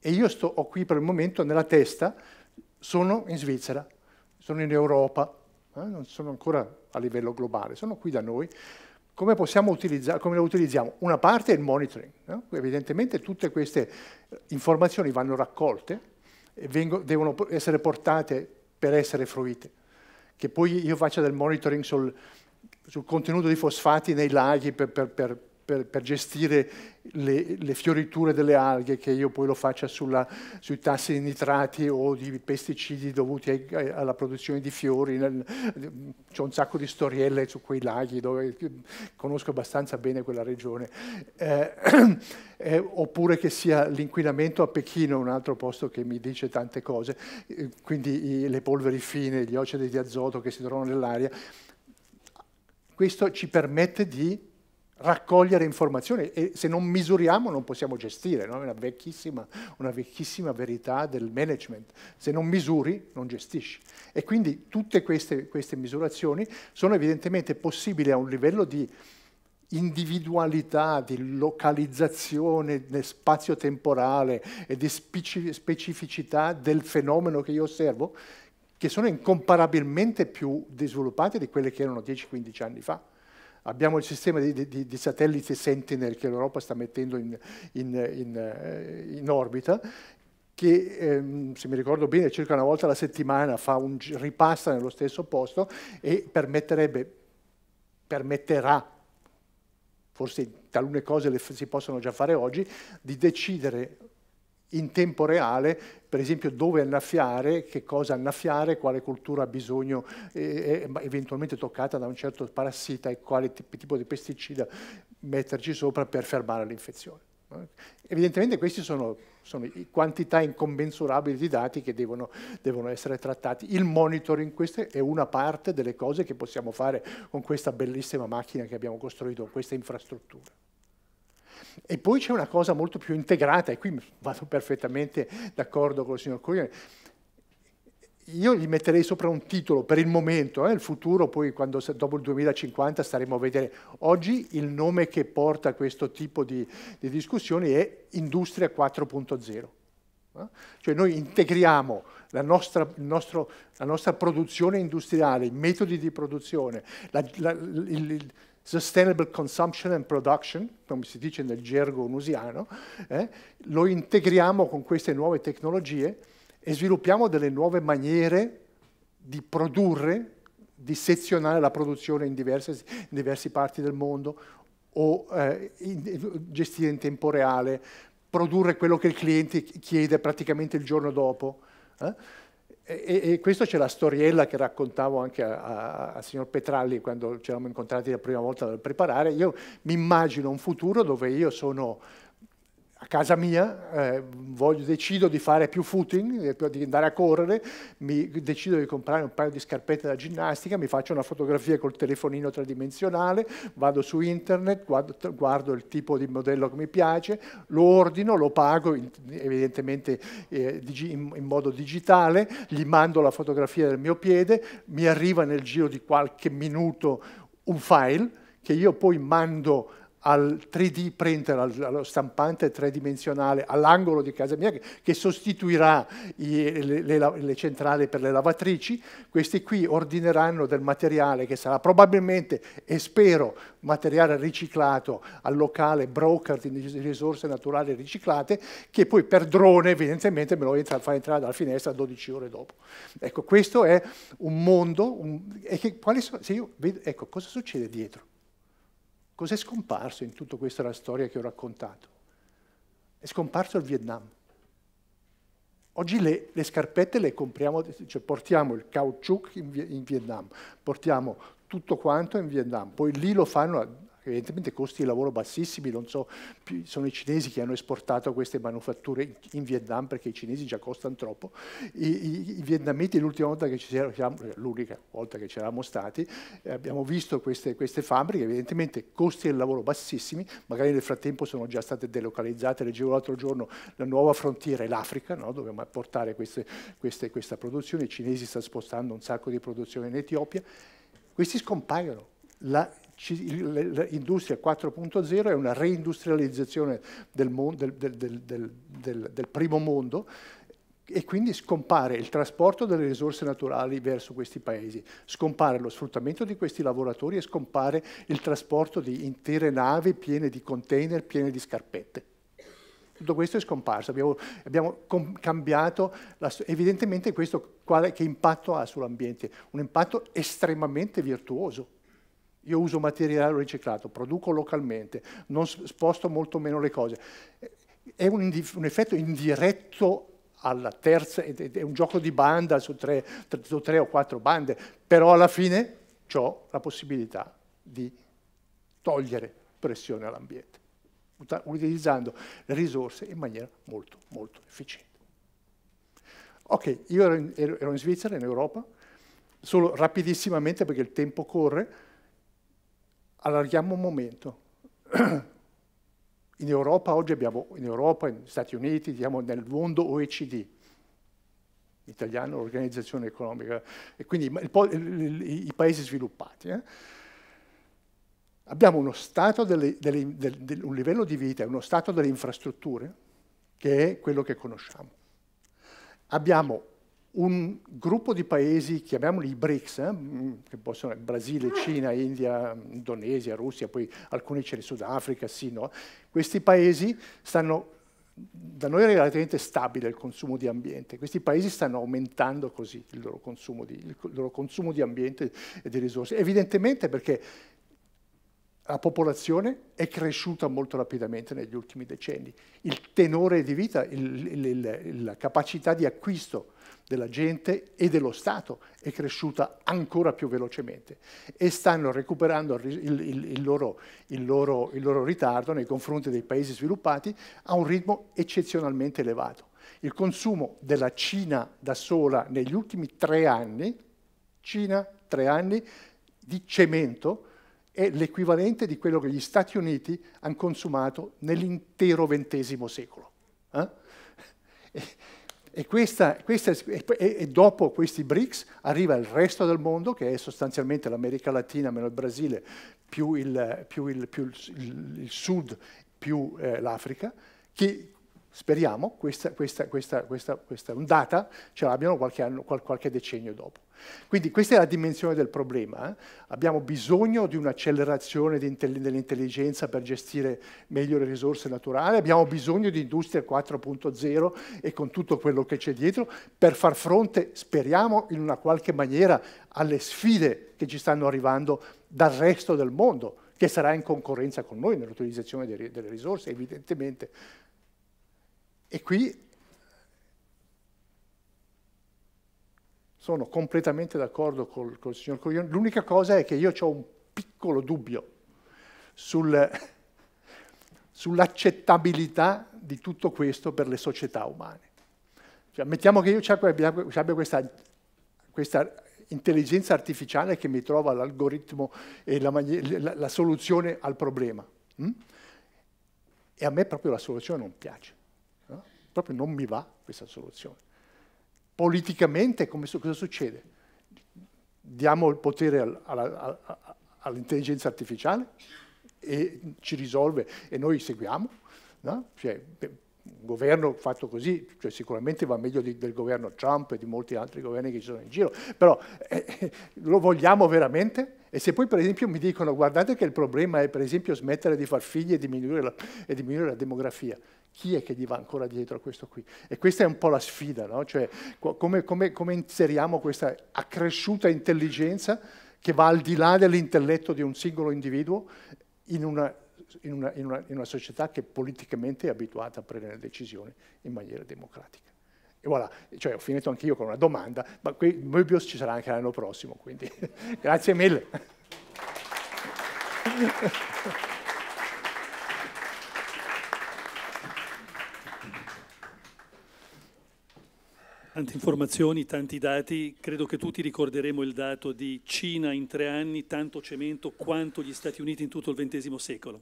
Speaker 4: E io sto, ho qui per il momento nella testa, sono in Svizzera, sono in Europa, eh, non sono ancora a livello globale, sono qui da noi, come, come lo utilizziamo? Una parte è il monitoring, no? evidentemente tutte queste eh, informazioni vanno raccolte e vengono, devono essere portate per essere fruite. Che poi io faccia del monitoring sul, sul contenuto di fosfati nei laghi per, per, per per, per gestire le, le, fioriture delle alghe, che io poi lo faccia sulla, sui tassi di nitrati o di pesticidi dovuti ai, alla produzione di fiori. C'è un sacco di storielle su quei laghi dove conosco abbastanza bene quella regione. Eh, [clears throat] eh, oppure che sia l'inquinamento a Pechino, un altro posto che mi dice tante cose, eh, quindi i, le polveri fine, gli oceani di azoto che si trovano nell'aria. Questo ci permette di raccogliere informazioni e se non misuriamo non possiamo gestire, no? è una vecchissima, una vecchissima, verità del management, se non misuri non gestisci. E quindi tutte queste, queste misurazioni sono evidentemente possibili a un livello di individualità, di localizzazione nel spazio-temporale e di specificità del fenomeno che io osservo, che sono incomparabilmente più sviluppate di quelle che erano 10-15 anni fa. Abbiamo il sistema di, di, di satelliti Sentinel che l'Europa sta mettendo in, in, in, eh, in orbita, che ehm, se mi ricordo bene circa una volta alla settimana fa un, ripassa nello stesso posto e permetterà, forse talune cose le, si possono già fare oggi, di decidere in tempo reale, per esempio dove annaffiare, che cosa annaffiare, quale cultura ha bisogno, eh, eventualmente toccata da un certo parassita e quale tipo di pesticida metterci sopra per fermare l'infezione. Evidentemente questi sono, sono quantità incommensurabili di dati che devono, devono, essere trattati. Il monitoring, questa è una parte delle cose che possiamo fare con questa bellissima macchina che abbiamo costruito, con questa infrastruttura. E poi c'è una cosa molto più integrata, e qui vado perfettamente d'accordo con il signor Cogliani. io gli metterei sopra un titolo per il momento, eh, il futuro, poi quando, dopo il 2050 staremo a vedere. Oggi il nome che porta questo tipo di, di discussioni è Industria 4.0. Eh? Cioè noi integriamo la nostra, nostro, la nostra, produzione industriale, i metodi di produzione, la, la, il, sustainable consumption and production, come si dice nel gergo onusiano, eh, lo integriamo con queste nuove tecnologie e sviluppiamo delle nuove maniere di produrre, di sezionare la produzione in diverse, in diverse parti del mondo o eh, in, gestire in tempo reale, produrre quello che il cliente chiede praticamente il giorno dopo. Eh? E, e questo c'è la storiella che raccontavo anche al signor Petralli quando ci eravamo incontrati la prima volta dal preparare. Io mi immagino un futuro dove io sono a casa mia eh, voglio, decido di fare più footing, eh, di andare a correre, mi, decido di comprare un paio di scarpette da ginnastica, mi faccio una fotografia col telefonino tridimensionale, vado su internet, guardo, guardo il tipo di modello che mi piace, lo ordino, lo pago in, evidentemente eh, in, in, modo digitale, gli mando la fotografia del mio piede, mi arriva nel giro di qualche minuto un file che io poi mando al 3D printer, allo stampante tridimensionale all'angolo di casa mia che sostituirà i, le, le, le, centrali per le lavatrici, questi qui ordineranno del materiale che sarà probabilmente, e spero, materiale riciclato al locale broker di risorse naturali riciclate che poi per drone evidentemente me lo entra, fa entrare dalla finestra 12 ore dopo. Ecco, questo è un mondo, un, che, sono, io, ecco, cosa succede dietro? Cos'è scomparso in tutta questa storia che ho raccontato? È scomparso il Vietnam. Oggi le, le scarpette le compriamo, cioè portiamo il caucciuc in, in Vietnam, portiamo tutto quanto in Vietnam, poi lì lo fanno evidentemente costi di lavoro bassissimi, non so, sono i cinesi che hanno esportato queste manufatture in Vietnam perché i cinesi già costano troppo, i, i, i vietnamiti l'ultima volta che ci siamo, l'unica volta che ci eravamo stati, eh, abbiamo visto queste, queste fabbriche, evidentemente costi del lavoro bassissimi, magari nel frattempo sono già state delocalizzate, leggevo l'altro giorno la nuova frontiera è l'Africa, no? dobbiamo portare queste, queste, questa produzione, i cinesi stanno spostando un sacco di produzione in Etiopia, questi scompaiono. La, l'industria 4.0 è una reindustrializzazione del, mondo, del, del, del primo mondo e quindi scompare il trasporto delle risorse naturali verso questi paesi, scompare lo sfruttamento di questi lavoratori e scompare il trasporto di intere navi piene di container, piene di scarpette. Tutto questo è scomparso, abbiamo, abbiamo cambiato, la, evidentemente questo quale, che impatto ha sull'ambiente? Un impatto estremamente virtuoso io uso materiale riciclato, produco localmente, non sposto molto meno le cose. È un, un effetto indiretto alla terza, è un gioco di banda su tre, su tre o quattro bande, però alla fine ho la possibilità di togliere pressione all'ambiente, utilizzando le risorse in maniera molto, molto efficiente. Ok, io ero in, ero in Svizzera, in Europa, solo rapidissimamente perché il tempo corre, allarghiamo un momento. [clears throat] In Europa oggi abbiamo, in Europa, negli Stati Uniti, diciamo nel mondo OECD, italiano, organizzazione economica, e quindi i paesi sviluppati. Eh? Abbiamo uno stato delle, delle, del, del, un livello di vita, uno stato delle infrastrutture, che è quello che conosciamo. Abbiamo un gruppo di paesi, chiamiamoli i BRICS, eh, mm, che possono essere Brasile, ah. Cina, India, Indonesia, Russia, poi alcuni c'è ne Sudafrica, sì, no? Questi paesi stanno, da noi è relativamente stabile il consumo di ambiente, questi paesi stanno aumentando così il loro consumo di, il loro consumo di ambiente e di risorse, evidentemente perché la popolazione è cresciuta molto rapidamente negli ultimi decenni, il tenore di vita, il, il, la capacità di acquisto della gente e dello Stato è cresciuta ancora più velocemente e stanno recuperando il, il, il, loro, loro, il, loro, ritardo nei confronti dei paesi sviluppati a un ritmo eccezionalmente elevato. Il consumo della Cina da sola negli ultimi tre anni, Cina tre anni, di cemento è l'equivalente di quello che gli Stati Uniti hanno consumato nell'intero XX secolo. Eh? [laughs] E, questa, questa, e, dopo questi BRICS arriva il resto del mondo, che è sostanzialmente l'America Latina meno il Brasile, più il, più il, più il, il sud, più eh, l'Africa, che Speriamo questa, questa, questa, questa ondata ce l'abbiano qualche, anno, qualche decennio dopo. Quindi questa è la dimensione del problema. Eh? Abbiamo bisogno di un'accelerazione dell'intelligenza per gestire meglio le risorse naturali, abbiamo bisogno di industria 4.0 e con tutto quello che c'è dietro per far fronte, speriamo, in una qualche maniera alle sfide che ci stanno arrivando dal resto del mondo, che sarà in concorrenza con noi nell'utilizzazione delle risorse, evidentemente e qui sono completamente d'accordo col, col signor Coglione. L'unica cosa è che io ho un piccolo dubbio sul, sull'accettabilità di tutto questo per le società umane. Cioè, mettiamo che io abbia questa, questa intelligenza artificiale che mi trova l'algoritmo e la, la, la soluzione al problema. Mm? E a me proprio la soluzione non piace proprio non mi va questa soluzione. Politicamente come, cosa succede? Diamo il potere all'intelligenza artificiale e ci risolve e noi seguiamo? No? Cioè, un governo fatto così cioè sicuramente va meglio di, del governo Trump e di molti altri governi che ci sono in giro, però eh, eh, lo vogliamo veramente? E se poi per esempio mi dicono guardate che il problema è per esempio smettere di far figli e diminuire la, e diminuire la demografia, chi è che gli va ancora dietro a questo qui? E questa è un po' la sfida, no? Cioè, come, come, come inseriamo questa accresciuta intelligenza che va al di là dell'intelletto di un singolo individuo in una, in, una, in, una, in una, società che politicamente è abituata a prendere decisioni in maniera democratica. E voilà, cioè, ho finito anche io con una domanda, ma qui Möbius ci sarà anche l'anno prossimo, quindi [laughs] grazie mille.
Speaker 1: Tante informazioni, tanti dati, credo che tutti ricorderemo il dato di Cina in tre anni tanto cemento quanto gli Stati Uniti in tutto il XX secolo.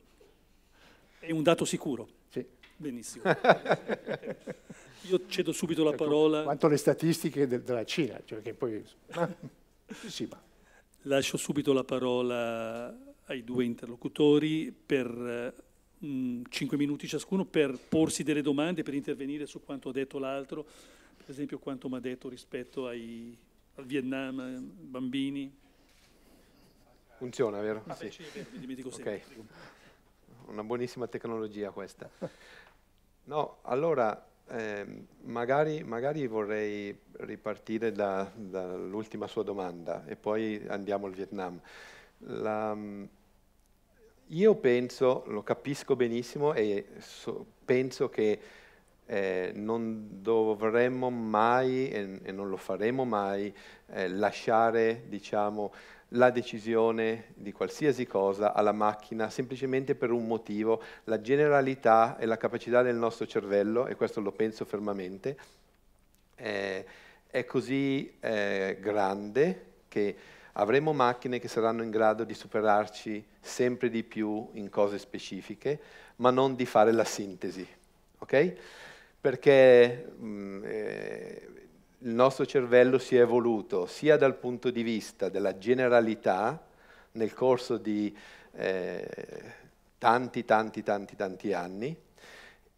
Speaker 1: È un dato sicuro. Sì. Benissimo. [laughs] Io cedo subito la ecco, parola. Quanto alle statistiche de della Cina, cioè che poi... sì, ma... Lascio subito la parola ai due interlocutori per mh, eh, 5 mm, minuti ciascuno per porsi delle domande, per intervenire su quanto ha detto l'altro per esempio quanto mi ha detto rispetto ai, al Vietnam, eh, bambini. Funziona, vero? Ah, sì.
Speaker 2: vero, mi dimentico okay. Una buonissima tecnologia questa. No, allora eh, magari, magari, vorrei ripartire dall'ultima sua domanda e poi andiamo al Vietnam. La, io penso, lo capisco benissimo e so, penso che eh, non dovremmo mai e, e, non lo faremo mai eh, lasciare diciamo, la decisione di qualsiasi cosa alla macchina semplicemente per un motivo, la generalità e la capacità del nostro cervello, e questo lo penso fermamente, eh, è così eh, grande che avremo macchine che saranno in grado di superarci sempre di più in cose specifiche, ma non di fare la sintesi. Okay? perché mh, mm, eh, il nostro cervello si è evoluto sia dal punto di vista della generalità nel corso di eh, tanti, tanti, tanti, tanti anni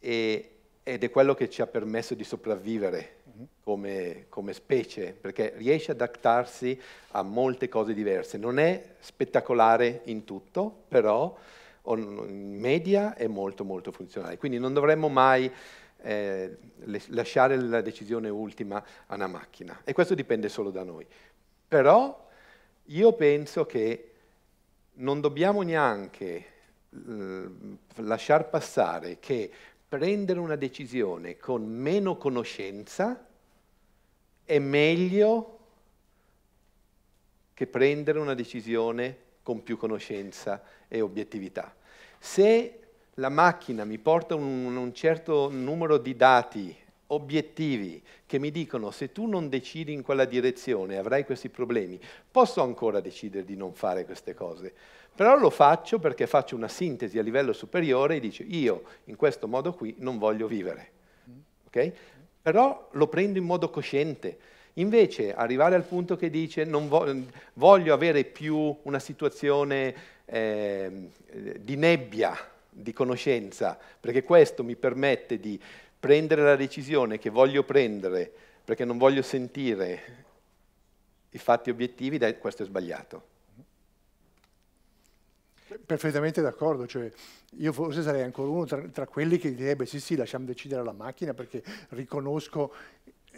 Speaker 2: e, ed è quello che ci ha permesso di sopravvivere mhm. come, come, specie, perché riesce ad adattarsi a molte cose diverse. Non è spettacolare in tutto, però in media è molto molto funzionale. Quindi non dovremmo mai eh, le, lasciare la decisione ultima a una macchina. E questo dipende solo da noi. Però io penso che non dobbiamo neanche eh, lasciar passare che prendere una decisione con meno conoscenza è meglio che prendere una decisione con più conoscenza e obiettività. Se la macchina mi porta un, un certo numero di dati obiettivi che mi dicono se tu non decidi in quella direzione avrai questi problemi, posso ancora decidere di non fare queste cose, però lo faccio perché faccio una sintesi a livello superiore e dice io in questo modo qui non voglio vivere, okay? però lo prendo in modo cosciente. Invece arrivare al punto che dice voglio, voglio avere più una situazione eh, di nebbia, di conoscenza, perché questo mi permette di prendere la decisione che voglio prendere, perché non voglio sentire i fatti obiettivi, questo è sbagliato.
Speaker 4: Perfettamente d'accordo, cioè, io forse sarei ancora uno tra, tra quelli che direbbe sì sì lasciamo decidere alla macchina perché riconosco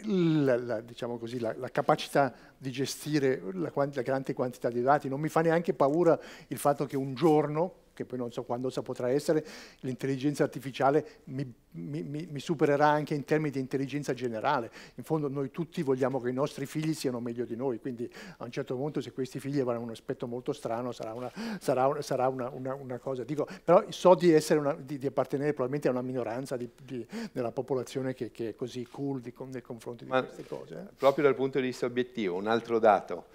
Speaker 4: la, la, diciamo così, la, la, capacità di gestire la, quanti, la grande quantità di dati, non mi fa neanche paura il fatto che un giorno che poi non so quando potrà essere, l'intelligenza artificiale mi, mi, mi, supererà anche in termini di intelligenza generale. In fondo noi tutti vogliamo che i nostri figli siano meglio di noi, quindi a un certo punto se questi figli avranno un aspetto molto strano sarà una, sarà una, sarà una, una cosa. Dico, però so di, di, di, appartenere probabilmente a una minoranza di, della popolazione che, che, è così cool nei confronti Ma di
Speaker 2: queste cose. Eh. Proprio dal punto di vista obiettivo, un altro dato.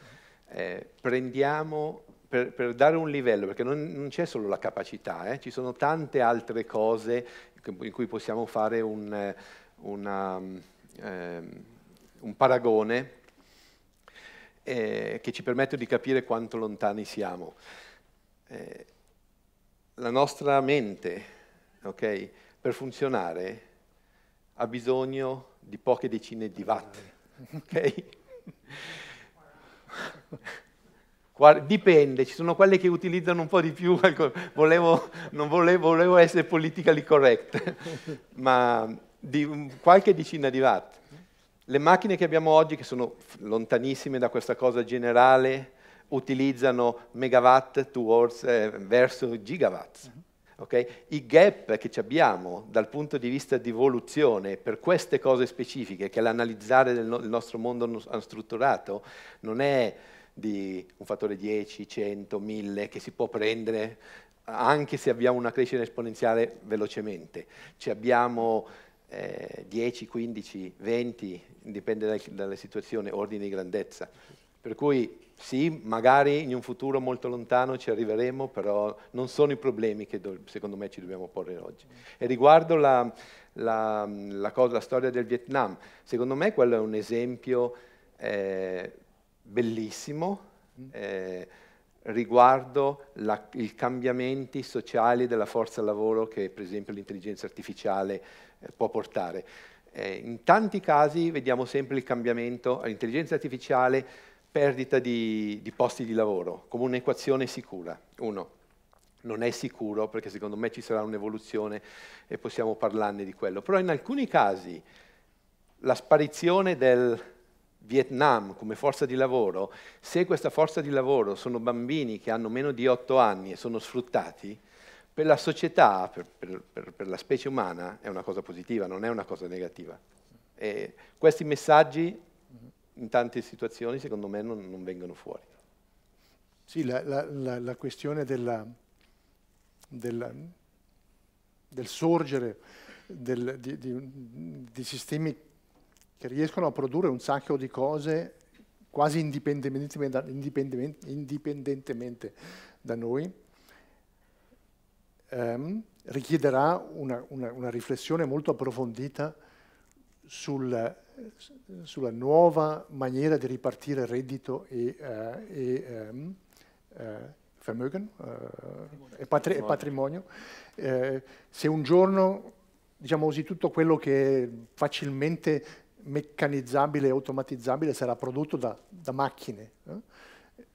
Speaker 2: Eh, prendiamo per, per, dare un livello, perché non, non c'è solo la capacità, eh? ci sono tante altre cose in cui possiamo fare un, eh, una, ehm, un paragone eh, che ci permette di capire quanto lontani siamo. Eh, la nostra mente, okay, per funzionare, ha bisogno di poche decine di watt. Okay? [laughs] Dipende, ci sono quelle che utilizzano un po' di più, volevo, non volevo, volevo essere politically correct, [laughs] ma di qualche decina di watt. Le macchine che abbiamo oggi, che sono lontanissime da questa cosa generale, utilizzano megawatt towards, eh, verso gigawatt. Mm-hmm. Okay? I gap che abbiamo dal punto di vista di evoluzione per queste cose specifiche, che l'analizzare del no- nostro mondo non- strutturato non è di un fattore 10, 100, 1000 che si può prendere anche se abbiamo una crescita esponenziale velocemente. Ci abbiamo eh, 10, 15, 20, dipende dal, dalla situazione, ordini di grandezza. Per cui sì, magari in un futuro molto lontano ci arriveremo, però non sono i problemi che do, secondo me ci dobbiamo porre oggi. E riguardo la, la, la, cosa, la storia del Vietnam, secondo me quello è un esempio eh, bellissimo mm. eh, riguardo i cambiamenti sociali della forza lavoro che per esempio l'intelligenza artificiale eh, può portare. Eh, in tanti casi vediamo sempre il cambiamento all'intelligenza artificiale, perdita di, di posti di lavoro, come un'equazione sicura. Uno, non è sicuro perché secondo me ci sarà un'evoluzione e possiamo parlarne di quello, però in alcuni casi la sparizione del Vietnam come forza di lavoro, se questa forza di lavoro sono bambini che hanno meno di 8 anni e sono sfruttati, per la società, per, per, per, per la specie umana, è una cosa positiva, non è una cosa negativa. E questi messaggi in tante situazioni secondo me non, non vengono fuori.
Speaker 4: Sì, la, la, la questione della, della, del sorgere del, di, di, di sistemi che riescono a produrre un sacco di cose quasi indipendentemente da, indipendentemente, indipendentemente da noi, ehm, richiederà una, una, una, riflessione molto approfondita sul, sulla nuova maniera di ripartire reddito e, eh, e ehm, eh, Vermögen eh, e, patri patrimonio. Eh, se un giorno, diciamo così, tutto quello che facilmente meccanizzabile e automatizzabile sarà prodotto da, da macchine. Eh?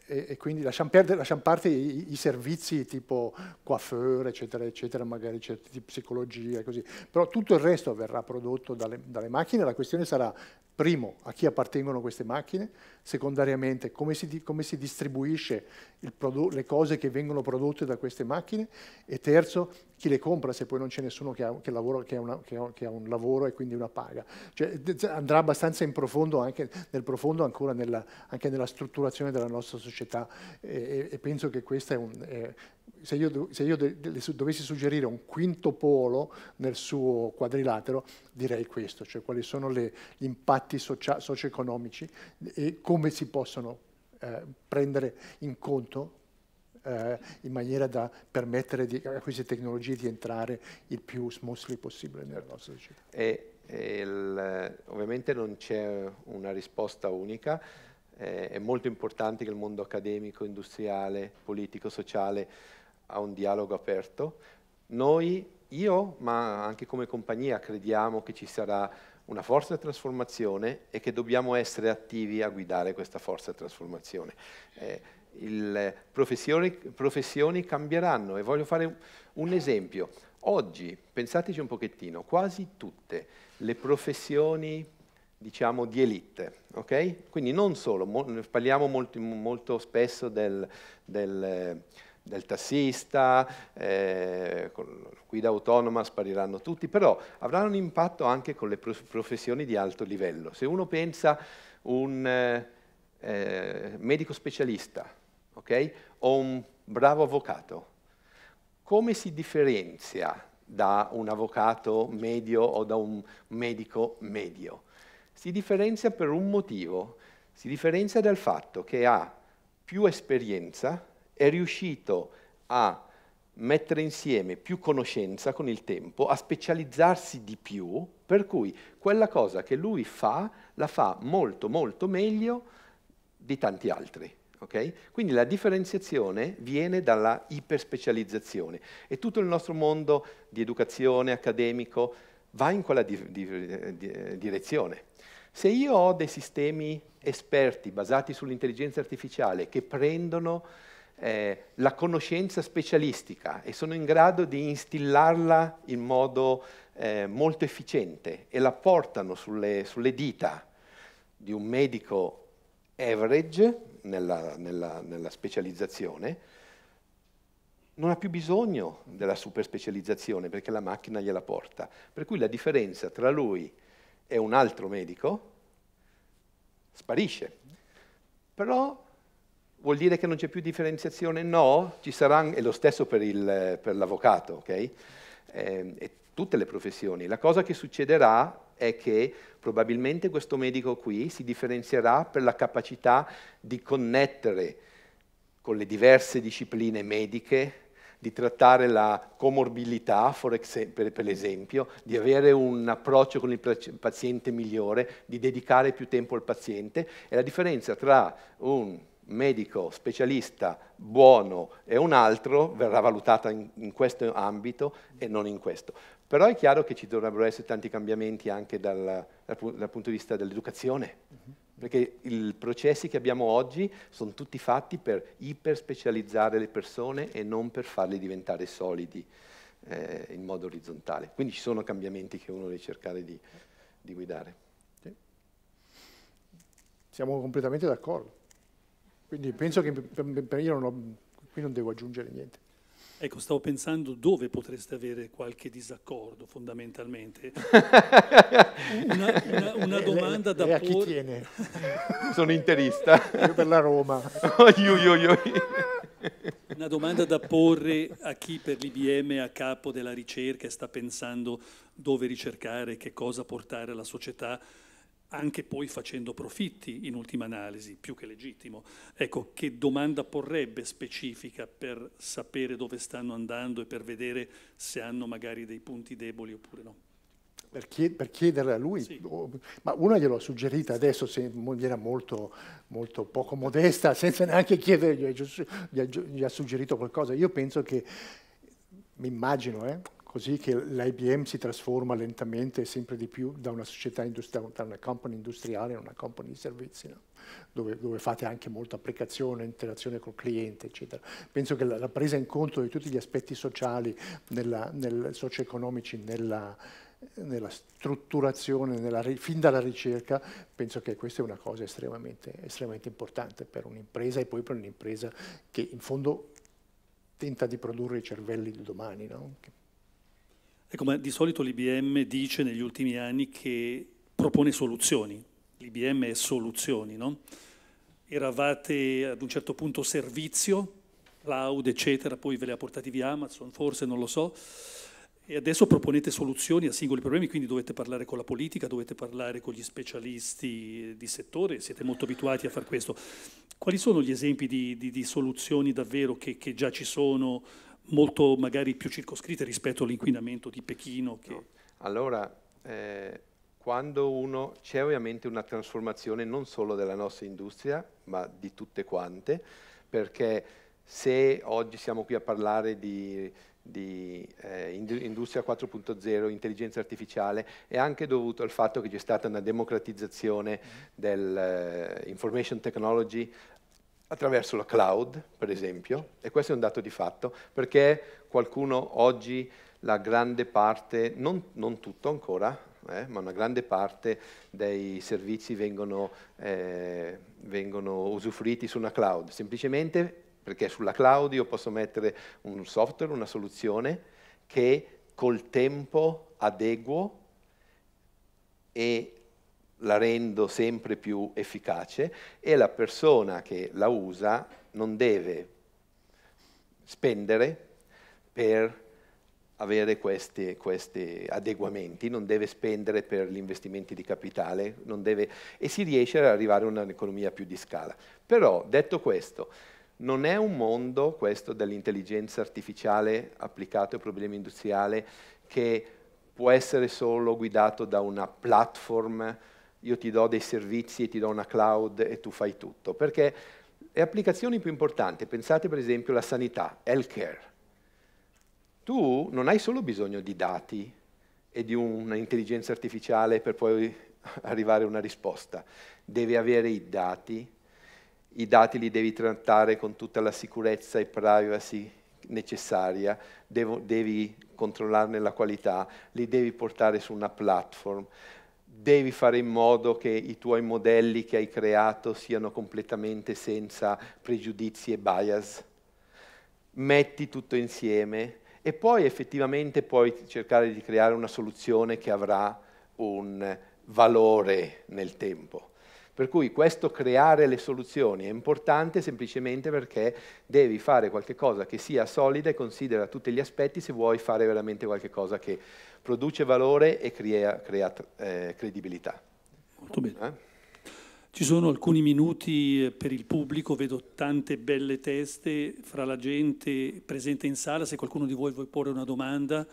Speaker 4: E, e, quindi lasciamo, perdere, lasciamo parte i, i, servizi tipo coiffeur, eccetera, eccetera, magari di psicologia e così. Però tutto il resto verrà prodotto dalle, dalle macchine. La questione sarà, primo, a chi appartengono queste macchine, secondariamente, come si, come si distribuisce le cose che vengono prodotte da queste macchine e terzo, chi le compra se poi non c'è nessuno che ha, che lavora, che, ha una, che, ha, che ha un lavoro e quindi una paga? Cioè, andrà abbastanza in profondo anche nel profondo ancora nella, anche nella strutturazione della nostra società e, e penso che questa è un... È, se io, se io dovessi suggerire un quinto polo nel suo quadrilatero, direi questo, cioè quali sono le, gli impatti socia, socio-economici e come si possono eh, prendere in conto eh, in maniera da permettere di, a queste tecnologie di entrare il più smoothly possibile nella nostra società.
Speaker 2: E, e il, ovviamente non c'è una risposta unica, eh, è molto importante che il mondo accademico, industriale, politico, sociale ha un dialogo aperto. Noi, io, ma anche come compagnia, crediamo che ci sarà una forza di trasformazione e che dobbiamo essere attivi a guidare questa forza di trasformazione. Eh, le eh, professioni, professioni, cambieranno e voglio fare un esempio. Oggi, pensateci un pochettino, quasi tutte le professioni diciamo di elite, ok? Quindi non solo, mo parliamo molto, molto, spesso del, del eh, del tassista, eh, con guida autonoma spariranno tutti, però avranno un impatto anche con le professioni di alto livello. Se uno pensa un eh, eh medico specialista, okay? o un bravo avvocato, come si differenzia da un avvocato medio o da un medico medio? Si differenzia per un motivo, si differenzia dal fatto che ha più esperienza, è riuscito a mettere insieme più conoscenza con il tempo, a specializzarsi di più, per cui quella cosa che lui fa la fa molto molto meglio di tanti altri. Okay? Quindi la differenziazione viene dalla iperspecializzazione e tutto il nostro mondo di educazione accademico va in quella di, di, di, direzione. Se io ho dei sistemi esperti basati sull'intelligenza artificiale che prendono eh, la conoscenza specialistica e sono in grado di instillarla in modo eh, molto efficiente e la portano sulle, sulle dita di un medico average, nella, nella, nella specializzazione, non ha più bisogno della super specializzazione perché la macchina gliela porta. Per cui la differenza tra lui e un altro medico sparisce. Però vuol dire che non c'è più differenziazione? No, ci sarà, è lo stesso per, il, per l'avvocato, ok? E, ehm, e tutte le professioni. La cosa che succederà è che Probabilmente questo medico qui si differenzierà per la capacità di connettere con le diverse discipline mediche, di trattare la comorbilità, per esempio, di avere un approccio con il paziente migliore, di dedicare più tempo al paziente. E la differenza tra un medico specialista buono e un altro verrà valutata in, in, questo ambito e non in questo. Però è chiaro che ci dovrebbero essere tanti cambiamenti anche dal, dal, dal punto di vista dell'educazione, mm-hmm. perché i processi che abbiamo oggi sono tutti fatti per iperspecializzare le persone e non per farli diventare solidi eh, in modo orizzontale. Quindi ci sono cambiamenti che uno deve cercare di, di guidare.
Speaker 4: Siamo completamente d'accordo. Quindi penso che io non ho, qui non devo aggiungere niente.
Speaker 1: Ecco, stavo pensando dove potreste avere qualche disaccordo fondamentalmente. [laughs] Una, una, una domanda da porre. lei a chi tiene? [laughs] Sono interista. Io per la Roma. [laughs] Una domanda da porre a chi per l'IBM è a capo della ricerca e sta pensando dove ricercare, che cosa portare alla società anche poi facendo profitti in ultima analisi, più che legittimo. Ecco, che domanda porrebbe specifica per sapere dove stanno andando e per vedere se hanno magari dei punti deboli oppure no? Per,
Speaker 4: chied per chiederla a lui, sì. ma una gliel'ho suggerita adesso, se in maniera molto, molto poco modesta, senza neanche chiedergli, gli ha suggerito qualcosa. Io penso che, mi immagino, eh, così che l'IBM si trasforma lentamente sempre di più da una società industriale, da una company industriale a una company di servizi, no? dove, dove, fate anche molta applicazione, interazione col cliente, eccetera. Penso che la, la presa in conto di tutti gli aspetti sociali, nella, nel, socio-economici, nella, nella strutturazione, nella, fin dalla ricerca, penso che questa è una cosa estremamente, estremamente importante per un'impresa e poi per un'impresa che in fondo tenta di produrre i cervelli di domani. No?
Speaker 1: Ecco, ma di solito l'IBM dice negli ultimi anni che propone soluzioni. L'IBM è soluzioni, no? Eravate ad un certo punto servizio, cloud, eccetera, poi ve le ha portati via Amazon, forse, non lo so. E adesso proponete soluzioni a singoli problemi, quindi dovete parlare con la politica, dovete parlare con gli specialisti di settore, siete molto abituati a far questo. Quali sono gli esempi di, di, di soluzioni davvero che, che già ci sono, molto magari più circoscritte rispetto all'inquinamento di Pechino. Che... Allora,
Speaker 2: eh, quando uno c'è ovviamente una trasformazione non solo della nostra industria, ma di tutte quante, perché se oggi siamo qui a parlare di, di eh, industria 4.0, intelligenza artificiale, è anche dovuto al fatto che c'è stata una democratizzazione mm-hmm. dell'information eh, technology attraverso la cloud, per esempio, e questo è un dato di fatto, perché qualcuno oggi la grande parte, non, non tutto ancora, eh, ma una grande parte dei servizi vengono, eh, vengono usufruiti su una cloud, semplicemente perché sulla cloud io posso mettere un software, una soluzione che col tempo adeguo e la rendo sempre più efficace e la persona che la usa non deve spendere per avere questi, questi, adeguamenti, non deve spendere per gli investimenti di capitale deve, e si riesce ad arrivare a un'economia più di scala. Però, detto questo, non è un mondo questo dell'intelligenza artificiale applicato ai problemi industriali che può essere solo guidato da una platform io ti do dei servizi, e ti do una cloud e tu fai tutto. Perché le applicazioni più importanti, pensate per esempio alla sanità, healthcare. Tu non hai solo bisogno di dati e di un'intelligenza artificiale per poi [laughs] arrivare a una risposta, devi avere i dati, i dati li devi trattare con tutta la sicurezza e privacy necessaria, devo, devi controllarne la qualità, li devi portare su una platform, devi fare in modo che i tuoi modelli che hai creato siano completamente senza pregiudizi e bias. Metti tutto insieme e poi effettivamente puoi cercare di creare una soluzione che avrà un valore nel tempo. Per cui questo creare le soluzioni è importante semplicemente perché devi fare qualcosa che sia solida e considera tutti gli aspetti se vuoi fare veramente qualcosa che produce valore e crea, crea eh, credibilità.
Speaker 1: Molto bene. Eh? Ci sono alcuni minuti eh, per il pubblico, vedo tante belle teste fra la gente presente in sala, se qualcuno di voi vuole porre una domanda.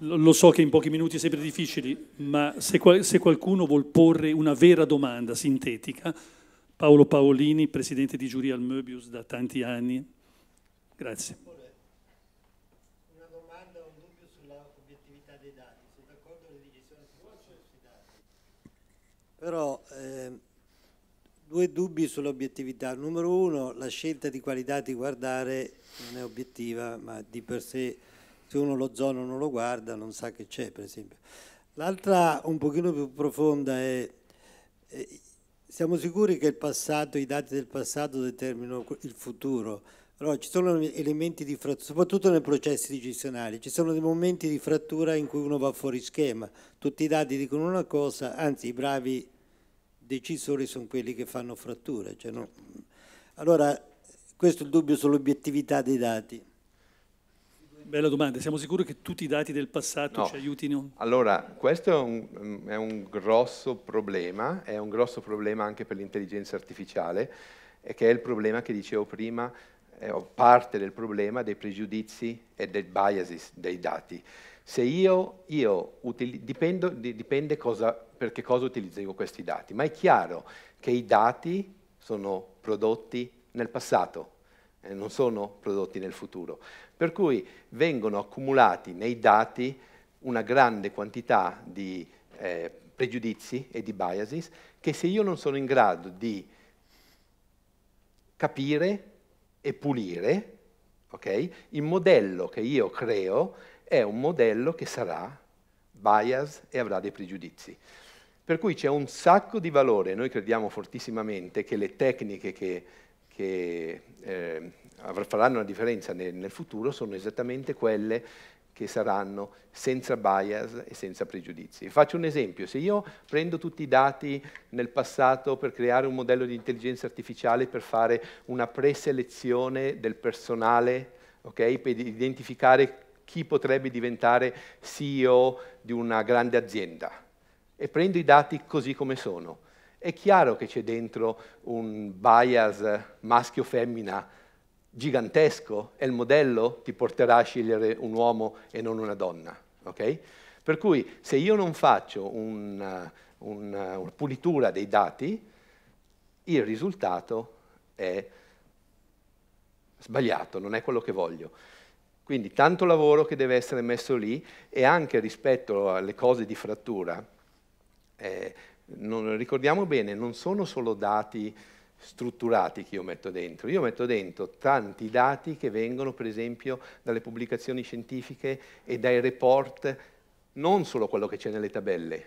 Speaker 1: Lo so che in pochi minuti è sempre difficile, ma se, qual se qualcuno vuol porre una vera domanda sintetica, Paolo Paolini, presidente di giuria al Möbius da tanti anni. Grazie.
Speaker 3: Una domanda, un dubbio sull'obiettività dei dati. Sono d'accordo con le dichiarazioni sui dati.
Speaker 1: Però eh, due dubbi sull'obiettività. Numero uno, la scelta di quali dati guardare non è obiettiva, ma di per sé se uno lo zono non lo guarda non sa che c'è, per esempio.
Speaker 3: L'altra un
Speaker 1: pochino più profonda è, eh, siamo sicuri che il passato, i dati del passato determinano il futuro. Allora, ci sono elementi di frattura, soprattutto nei processi decisionali, ci sono dei momenti di frattura in cui uno va fuori schema, tutti i dati dicono una cosa, anzi i bravi decisori sono quelli che fanno frattura. Cioè no.
Speaker 3: Allora, questo è il dubbio sull'obiettività dei dati.
Speaker 1: Bella domanda, siamo sicuri che tutti i dati del passato no. ci aiutino? Allora, questo è un,
Speaker 2: mm, è un grosso problema, è un grosso problema anche per l'intelligenza artificiale, che è il problema che dicevo prima, parte del problema dei pregiudizi e del biases dei dati. Se io, io utili, dipendo, dipende cosa, per che cosa utilizzo questi dati, ma è chiaro che i dati sono prodotti nel passato, eh, non sono prodotti nel futuro. Per cui vengono accumulati nei dati una grande quantità di eh, pregiudizi e di biases che se io non sono in grado di capire e pulire, okay, il modello che io creo è un modello che sarà bias e avrà dei pregiudizi. Per cui c'è un sacco di valore, noi crediamo fortissimamente che le tecniche che che eh, faranno la differenza nel, nel futuro sono esattamente quelle che saranno senza bias e senza pregiudizi. Faccio un esempio, se io prendo tutti i dati nel passato per creare un modello di intelligenza artificiale per fare una preselezione del personale, okay, per identificare chi potrebbe diventare CEO di una grande azienda e prendo i dati così come sono, è chiaro che c'è dentro un bias maschio-femmina gigantesco e il modello ti porterà a scegliere un uomo e non una donna. Okay? Per cui se io non faccio una, una, una pulitura dei dati, il risultato è sbagliato, non è quello che voglio. Quindi tanto lavoro che deve essere messo lì e anche rispetto alle cose di frattura, eh, non, ricordiamo bene, non sono solo dati strutturati che io metto dentro. Io metto dentro tanti dati che vengono per esempio dalle pubblicazioni scientifiche e dai report, non solo quello che c'è nelle tabelle,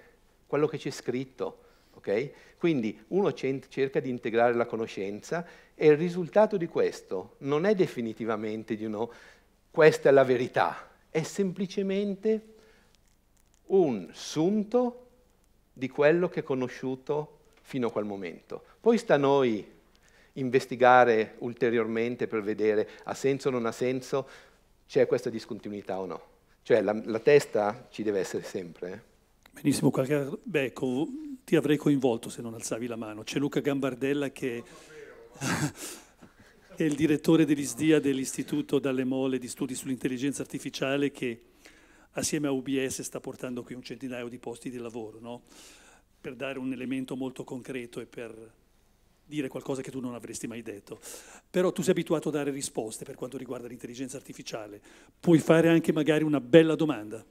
Speaker 2: quello che c'è scritto. Okay? Quindi uno cerca di integrare la conoscenza e il risultato di questo non è definitivamente di uno questa è la verità, è semplicemente un sunto di quello che è conosciuto fino a quel momento. Poi sta a noi investigare ulteriormente per vedere ha senso o non ha senso, c'è questa discontinuità o no. Cioè la, la testa ci deve essere sempre. Eh.
Speaker 1: Benissimo, qualche... Beh, ecco, ti avrei coinvolto se non alzavi la mano. C'è Luca Gambardella che... [laughs] è il direttore dell'ISDIA dell'Istituto Dalle Mole di Studi sull'Intelligenza Artificiale che assieme a UBS sta portando qui un centinaio di posti di lavoro, no? per dare un elemento molto concreto e per dire qualcosa che tu non avresti mai detto. Però tu sei abituato a dare risposte per quanto riguarda l'intelligenza artificiale, puoi fare anche magari una bella domanda.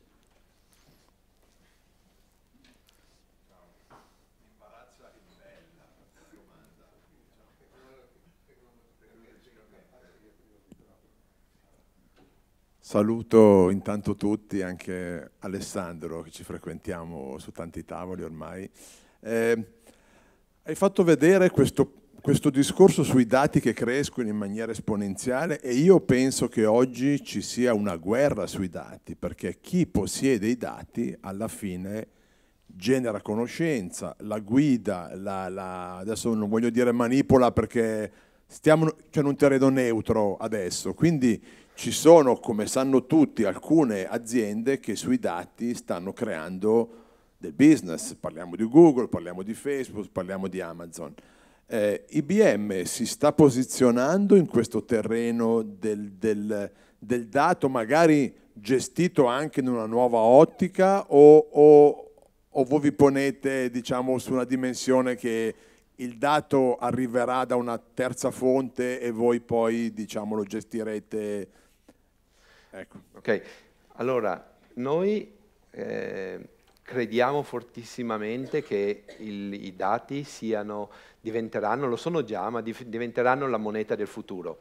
Speaker 5: Saluto intanto tutti, anche Alessandro, che ci frequentiamo su tanti tavoli ormai. Eh, hai fatto vedere questo, questo discorso sui dati che crescono in maniera esponenziale e io penso che oggi ci sia una guerra sui dati, perché chi possiede i dati alla fine genera conoscenza, la guida, la, la, adesso non voglio dire manipola perché stiamo, in cioè un terreno neutro adesso, quindi ci sono, come sanno tutti, alcune aziende che sui dati stanno creando del business, parliamo di Google, parliamo di Facebook, parliamo di Amazon. Eh, IBM si sta posizionando in questo terreno del, del, del dato, magari gestito anche in una nuova ottica o, o, o, voi vi ponete diciamo, su una dimensione che il dato arriverà da una terza fonte e voi poi diciamo, lo gestirete Ecco. Okay. Allora, noi eh, crediamo fortissimamente
Speaker 2: che il, i dati siano, diventeranno, lo sono già, ma diventeranno la moneta del futuro,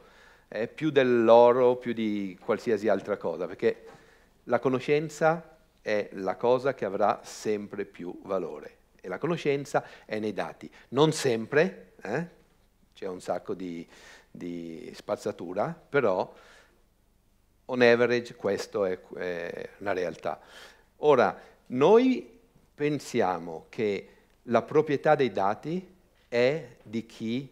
Speaker 2: eh, più dell'oro, più di qualsiasi altra cosa, perché la conoscenza è la cosa che avrà sempre più valore e la conoscenza è nei dati. Non sempre, eh? c'è un sacco di, di spazzatura, però on average questa è, la realtà. Ora, noi pensiamo che la proprietà dei dati è di chi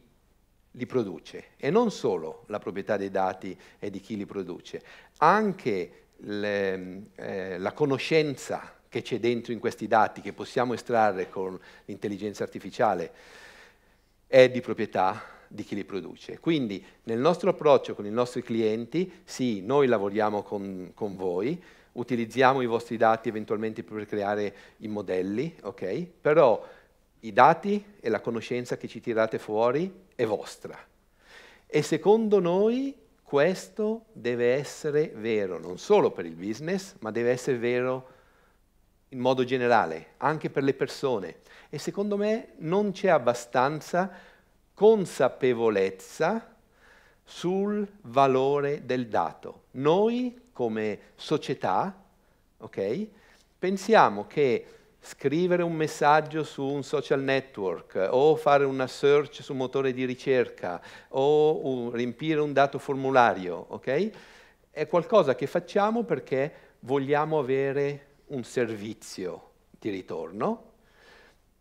Speaker 2: li produce e non solo la proprietà dei dati è di chi li produce, anche le, eh, la conoscenza che c'è dentro in questi dati che possiamo estrarre con l'intelligenza artificiale è di proprietà di chi li produce. Quindi nel nostro approccio con i nostri clienti, sì, noi lavoriamo con, con voi, utilizziamo i vostri dati eventualmente per creare i modelli, ok? Però i dati e la conoscenza che ci tirate fuori è vostra. E secondo noi questo deve essere vero, non solo per il business, ma deve essere vero in modo generale, anche per le persone. E secondo me non c'è abbastanza consapevolezza sul valore del dato. Noi come società okay, pensiamo che scrivere un messaggio su un social network o fare una search su un motore di ricerca o un, riempire un dato formulario, okay, è qualcosa che facciamo perché vogliamo avere un servizio di ritorno,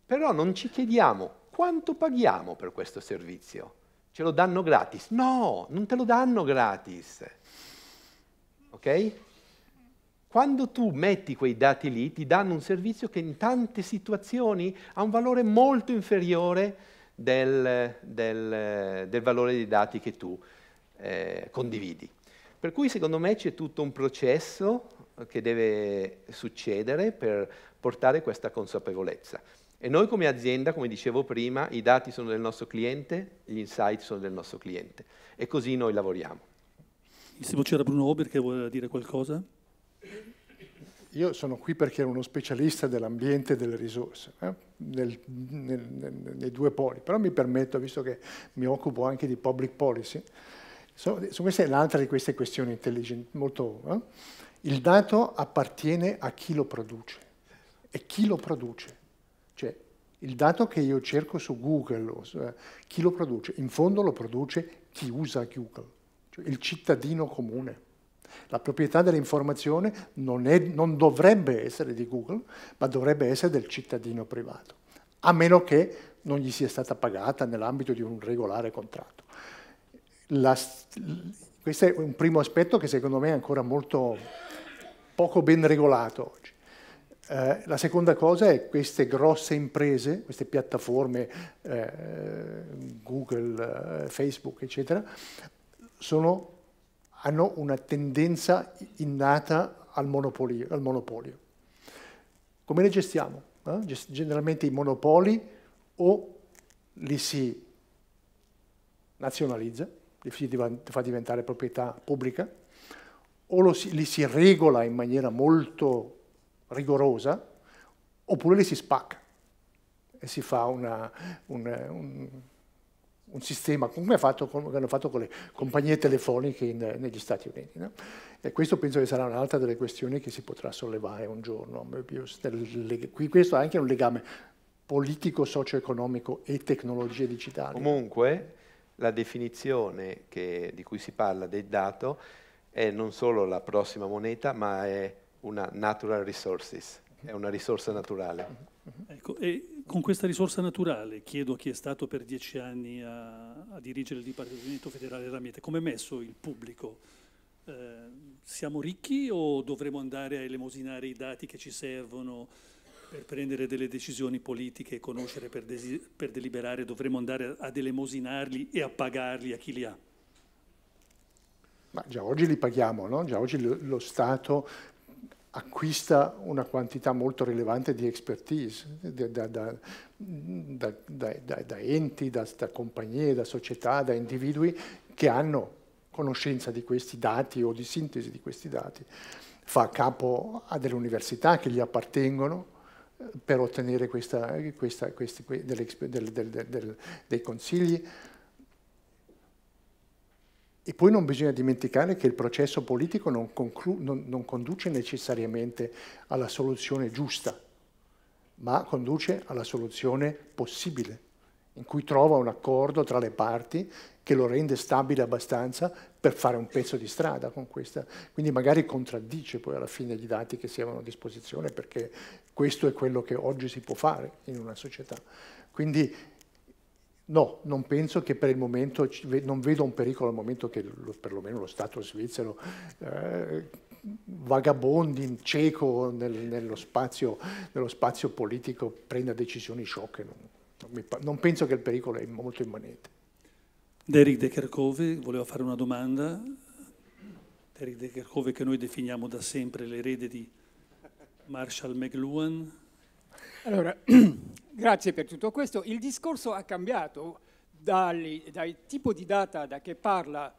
Speaker 2: però non ci chiediamo quanto paghiamo per questo servizio? Ce lo danno gratis? No, non te lo danno gratis. Ok? Quando tu metti quei dati lì, ti danno un servizio che in tante situazioni ha un valore molto inferiore del, del, del valore dei dati che tu eh, condividi. Per cui secondo me c'è tutto un processo che deve succedere per portare questa consapevolezza. E noi come azienda, come dicevo prima, i dati sono del nostro cliente, gli insight sono del nostro cliente e così noi lavoriamo.
Speaker 1: Se c'era Bruno Ober che voleva dire qualcosa?
Speaker 4: Io sono qui perché ero uno specialista dell'ambiente e delle risorse, eh? nel, nel, nel, nei due poli, però mi permetto, visto che mi occupo anche di public policy, so, so questa è un'altra di queste questioni intelligenti, molto, eh? il dato appartiene a chi lo produce e chi lo produce il dato che io cerco su Google, eh, chi lo produce? In fondo lo produce chi usa Google, cioè il cittadino comune. La proprietà dell'informazione non, è, non dovrebbe essere di Google, ma dovrebbe essere del cittadino privato, a meno che non gli sia stata pagata nell'ambito di un regolare contratto. La, questo è un primo aspetto che secondo me è ancora molto poco ben regolato oggi. Eh, la seconda cosa è queste grosse imprese, queste piattaforme, eh, Google, eh, Facebook, eccetera, sono, hanno una tendenza innata al monopolio. Al monopolio. Come le gestiamo? Eh? Generalmente i monopoli o li si nazionalizza, li si fa diventare proprietà pubblica, o si, li si regola in maniera molto rigorosa, oppure li si spacca e si fa una, un, un, un, sistema come, fatto con, hanno fatto con le compagnie telefoniche in, negli Stati Uniti. No? E questo penso che sarà un'altra delle questioni che si potrà sollevare un giorno. Questo ha anche un legame politico, socio-economico e tecnologie digitali.
Speaker 2: Comunque la definizione che, di cui si parla del dato è non solo la prossima moneta, ma è una natural resources, è una risorsa naturale.
Speaker 1: Ecco, e con questa risorsa naturale, chiedo a chi è stato per dieci anni a, a dirigere il Dipartimento Federale Ramiete, come è messo il pubblico? Eh, siamo ricchi o dovremo andare a elemosinare i dati che ci servono per prendere delle decisioni politiche conoscere per, per deliberare? Dovremo andare ad elemosinarli e a pagarli a chi li ha?
Speaker 4: Ma già oggi li paghiamo, no? già oggi lo, Stato acquista una quantità molto rilevante di expertise da, da, da, da enti, da, compagnie, da società, da individui che hanno conoscenza di questi dati o di sintesi di questi dati. Fa capo a delle università che gli appartengono eh, per ottenere questa, questa, questi, dei consigli. E poi non bisogna dimenticare che il processo politico non, non, non conduce necessariamente alla soluzione giusta, ma conduce alla soluzione possibile, in cui trova un accordo tra le parti che lo rende stabile abbastanza per fare un pezzo di strada con questa. Quindi magari contraddice poi alla fine i dati che si avevano a disposizione perché questo è quello che oggi si può fare in una società. Quindi No, non penso che per il momento, non vedo un pericolo al momento che lo, perlomeno lo Stato svizzero eh, vagabondi, cieco nel, nello, spazio, nello, spazio, politico, prenda decisioni sciocche. Non, non, mi, non penso che il pericolo è molto immanente.
Speaker 1: Derek De Kercove voleva fare una domanda. Derek De Kercove che noi definiamo da sempre l'erede di Marshall McLuhan,
Speaker 3: allora, [clears throat] grazie per tutto questo. Il discorso ha cambiato dal, dal tipo di data da che parla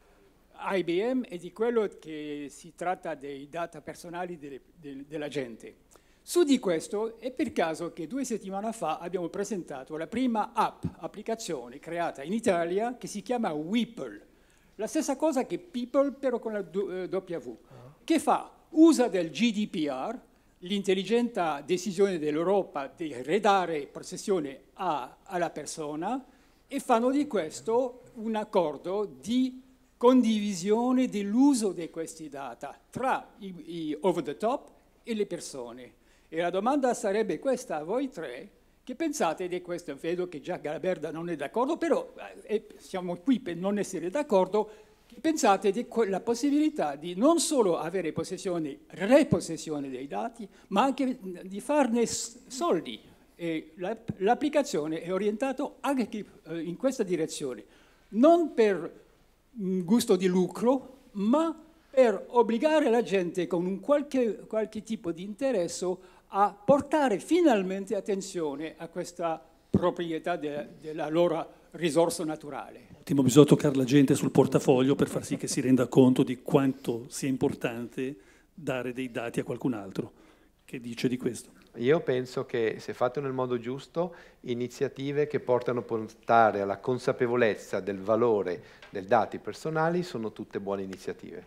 Speaker 3: IBM e di quello che si tratta dei data personali delle, de, della gente. Su di questo è per caso che due settimane fa abbiamo presentato la prima app, applicazione creata in Italia che si chiama Weeple. La stessa cosa che People però con la eh, W. Ah. Che fa? Usa del GDPR l'intelligente decisione dell'Europa di redare possessione a, alla persona e fanno di questo un accordo di condivisione dell'uso di questi dati tra i, i over the top e le persone. E la domanda sarebbe questa a voi tre, che pensate di questo? Vedo che già Galaberda non è d'accordo, però eh, siamo qui per non essere d'accordo, pensate alla possibilità di non solo avere possessione, repossessione dei dati, ma anche di farne soldi. E l'applicazione è orientata anche eh, in questa direzione, non per mm, gusto di lucro, ma per obbligare la gente con un qualche, qualche tipo di interesse a portare finalmente attenzione a questa proprietà de, della loro risorsa naturale.
Speaker 1: Temo bisogna toccare la gente sul portafoglio per far sì che si renda conto di quanto sia importante dare dei dati a qualcun altro. Che dice di questo?
Speaker 2: Io penso che se fatto nel modo giusto, iniziative che portano a portare alla consapevolezza del valore dei dati personali sono tutte buone iniziative.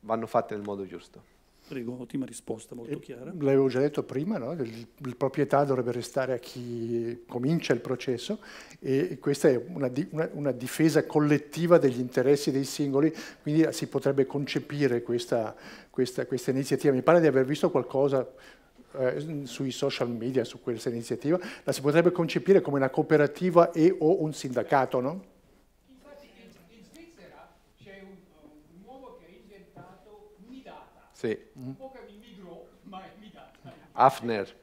Speaker 2: Vanno fatte nel modo giusto.
Speaker 1: Prego, ottima risposta, molto e eh, chiara.
Speaker 4: L'avevo già detto prima, no? la proprietà dovrebbe restare a chi comincia il processo e questa è una, una, una difesa collettiva degli interessi dei singoli, quindi si potrebbe concepire questa, questa, questa iniziativa. Mi pare di aver visto qualcosa eh, sui social media su questa iniziativa, la si potrebbe concepire come una cooperativa e o un sindacato, no?
Speaker 3: Sì. Afner.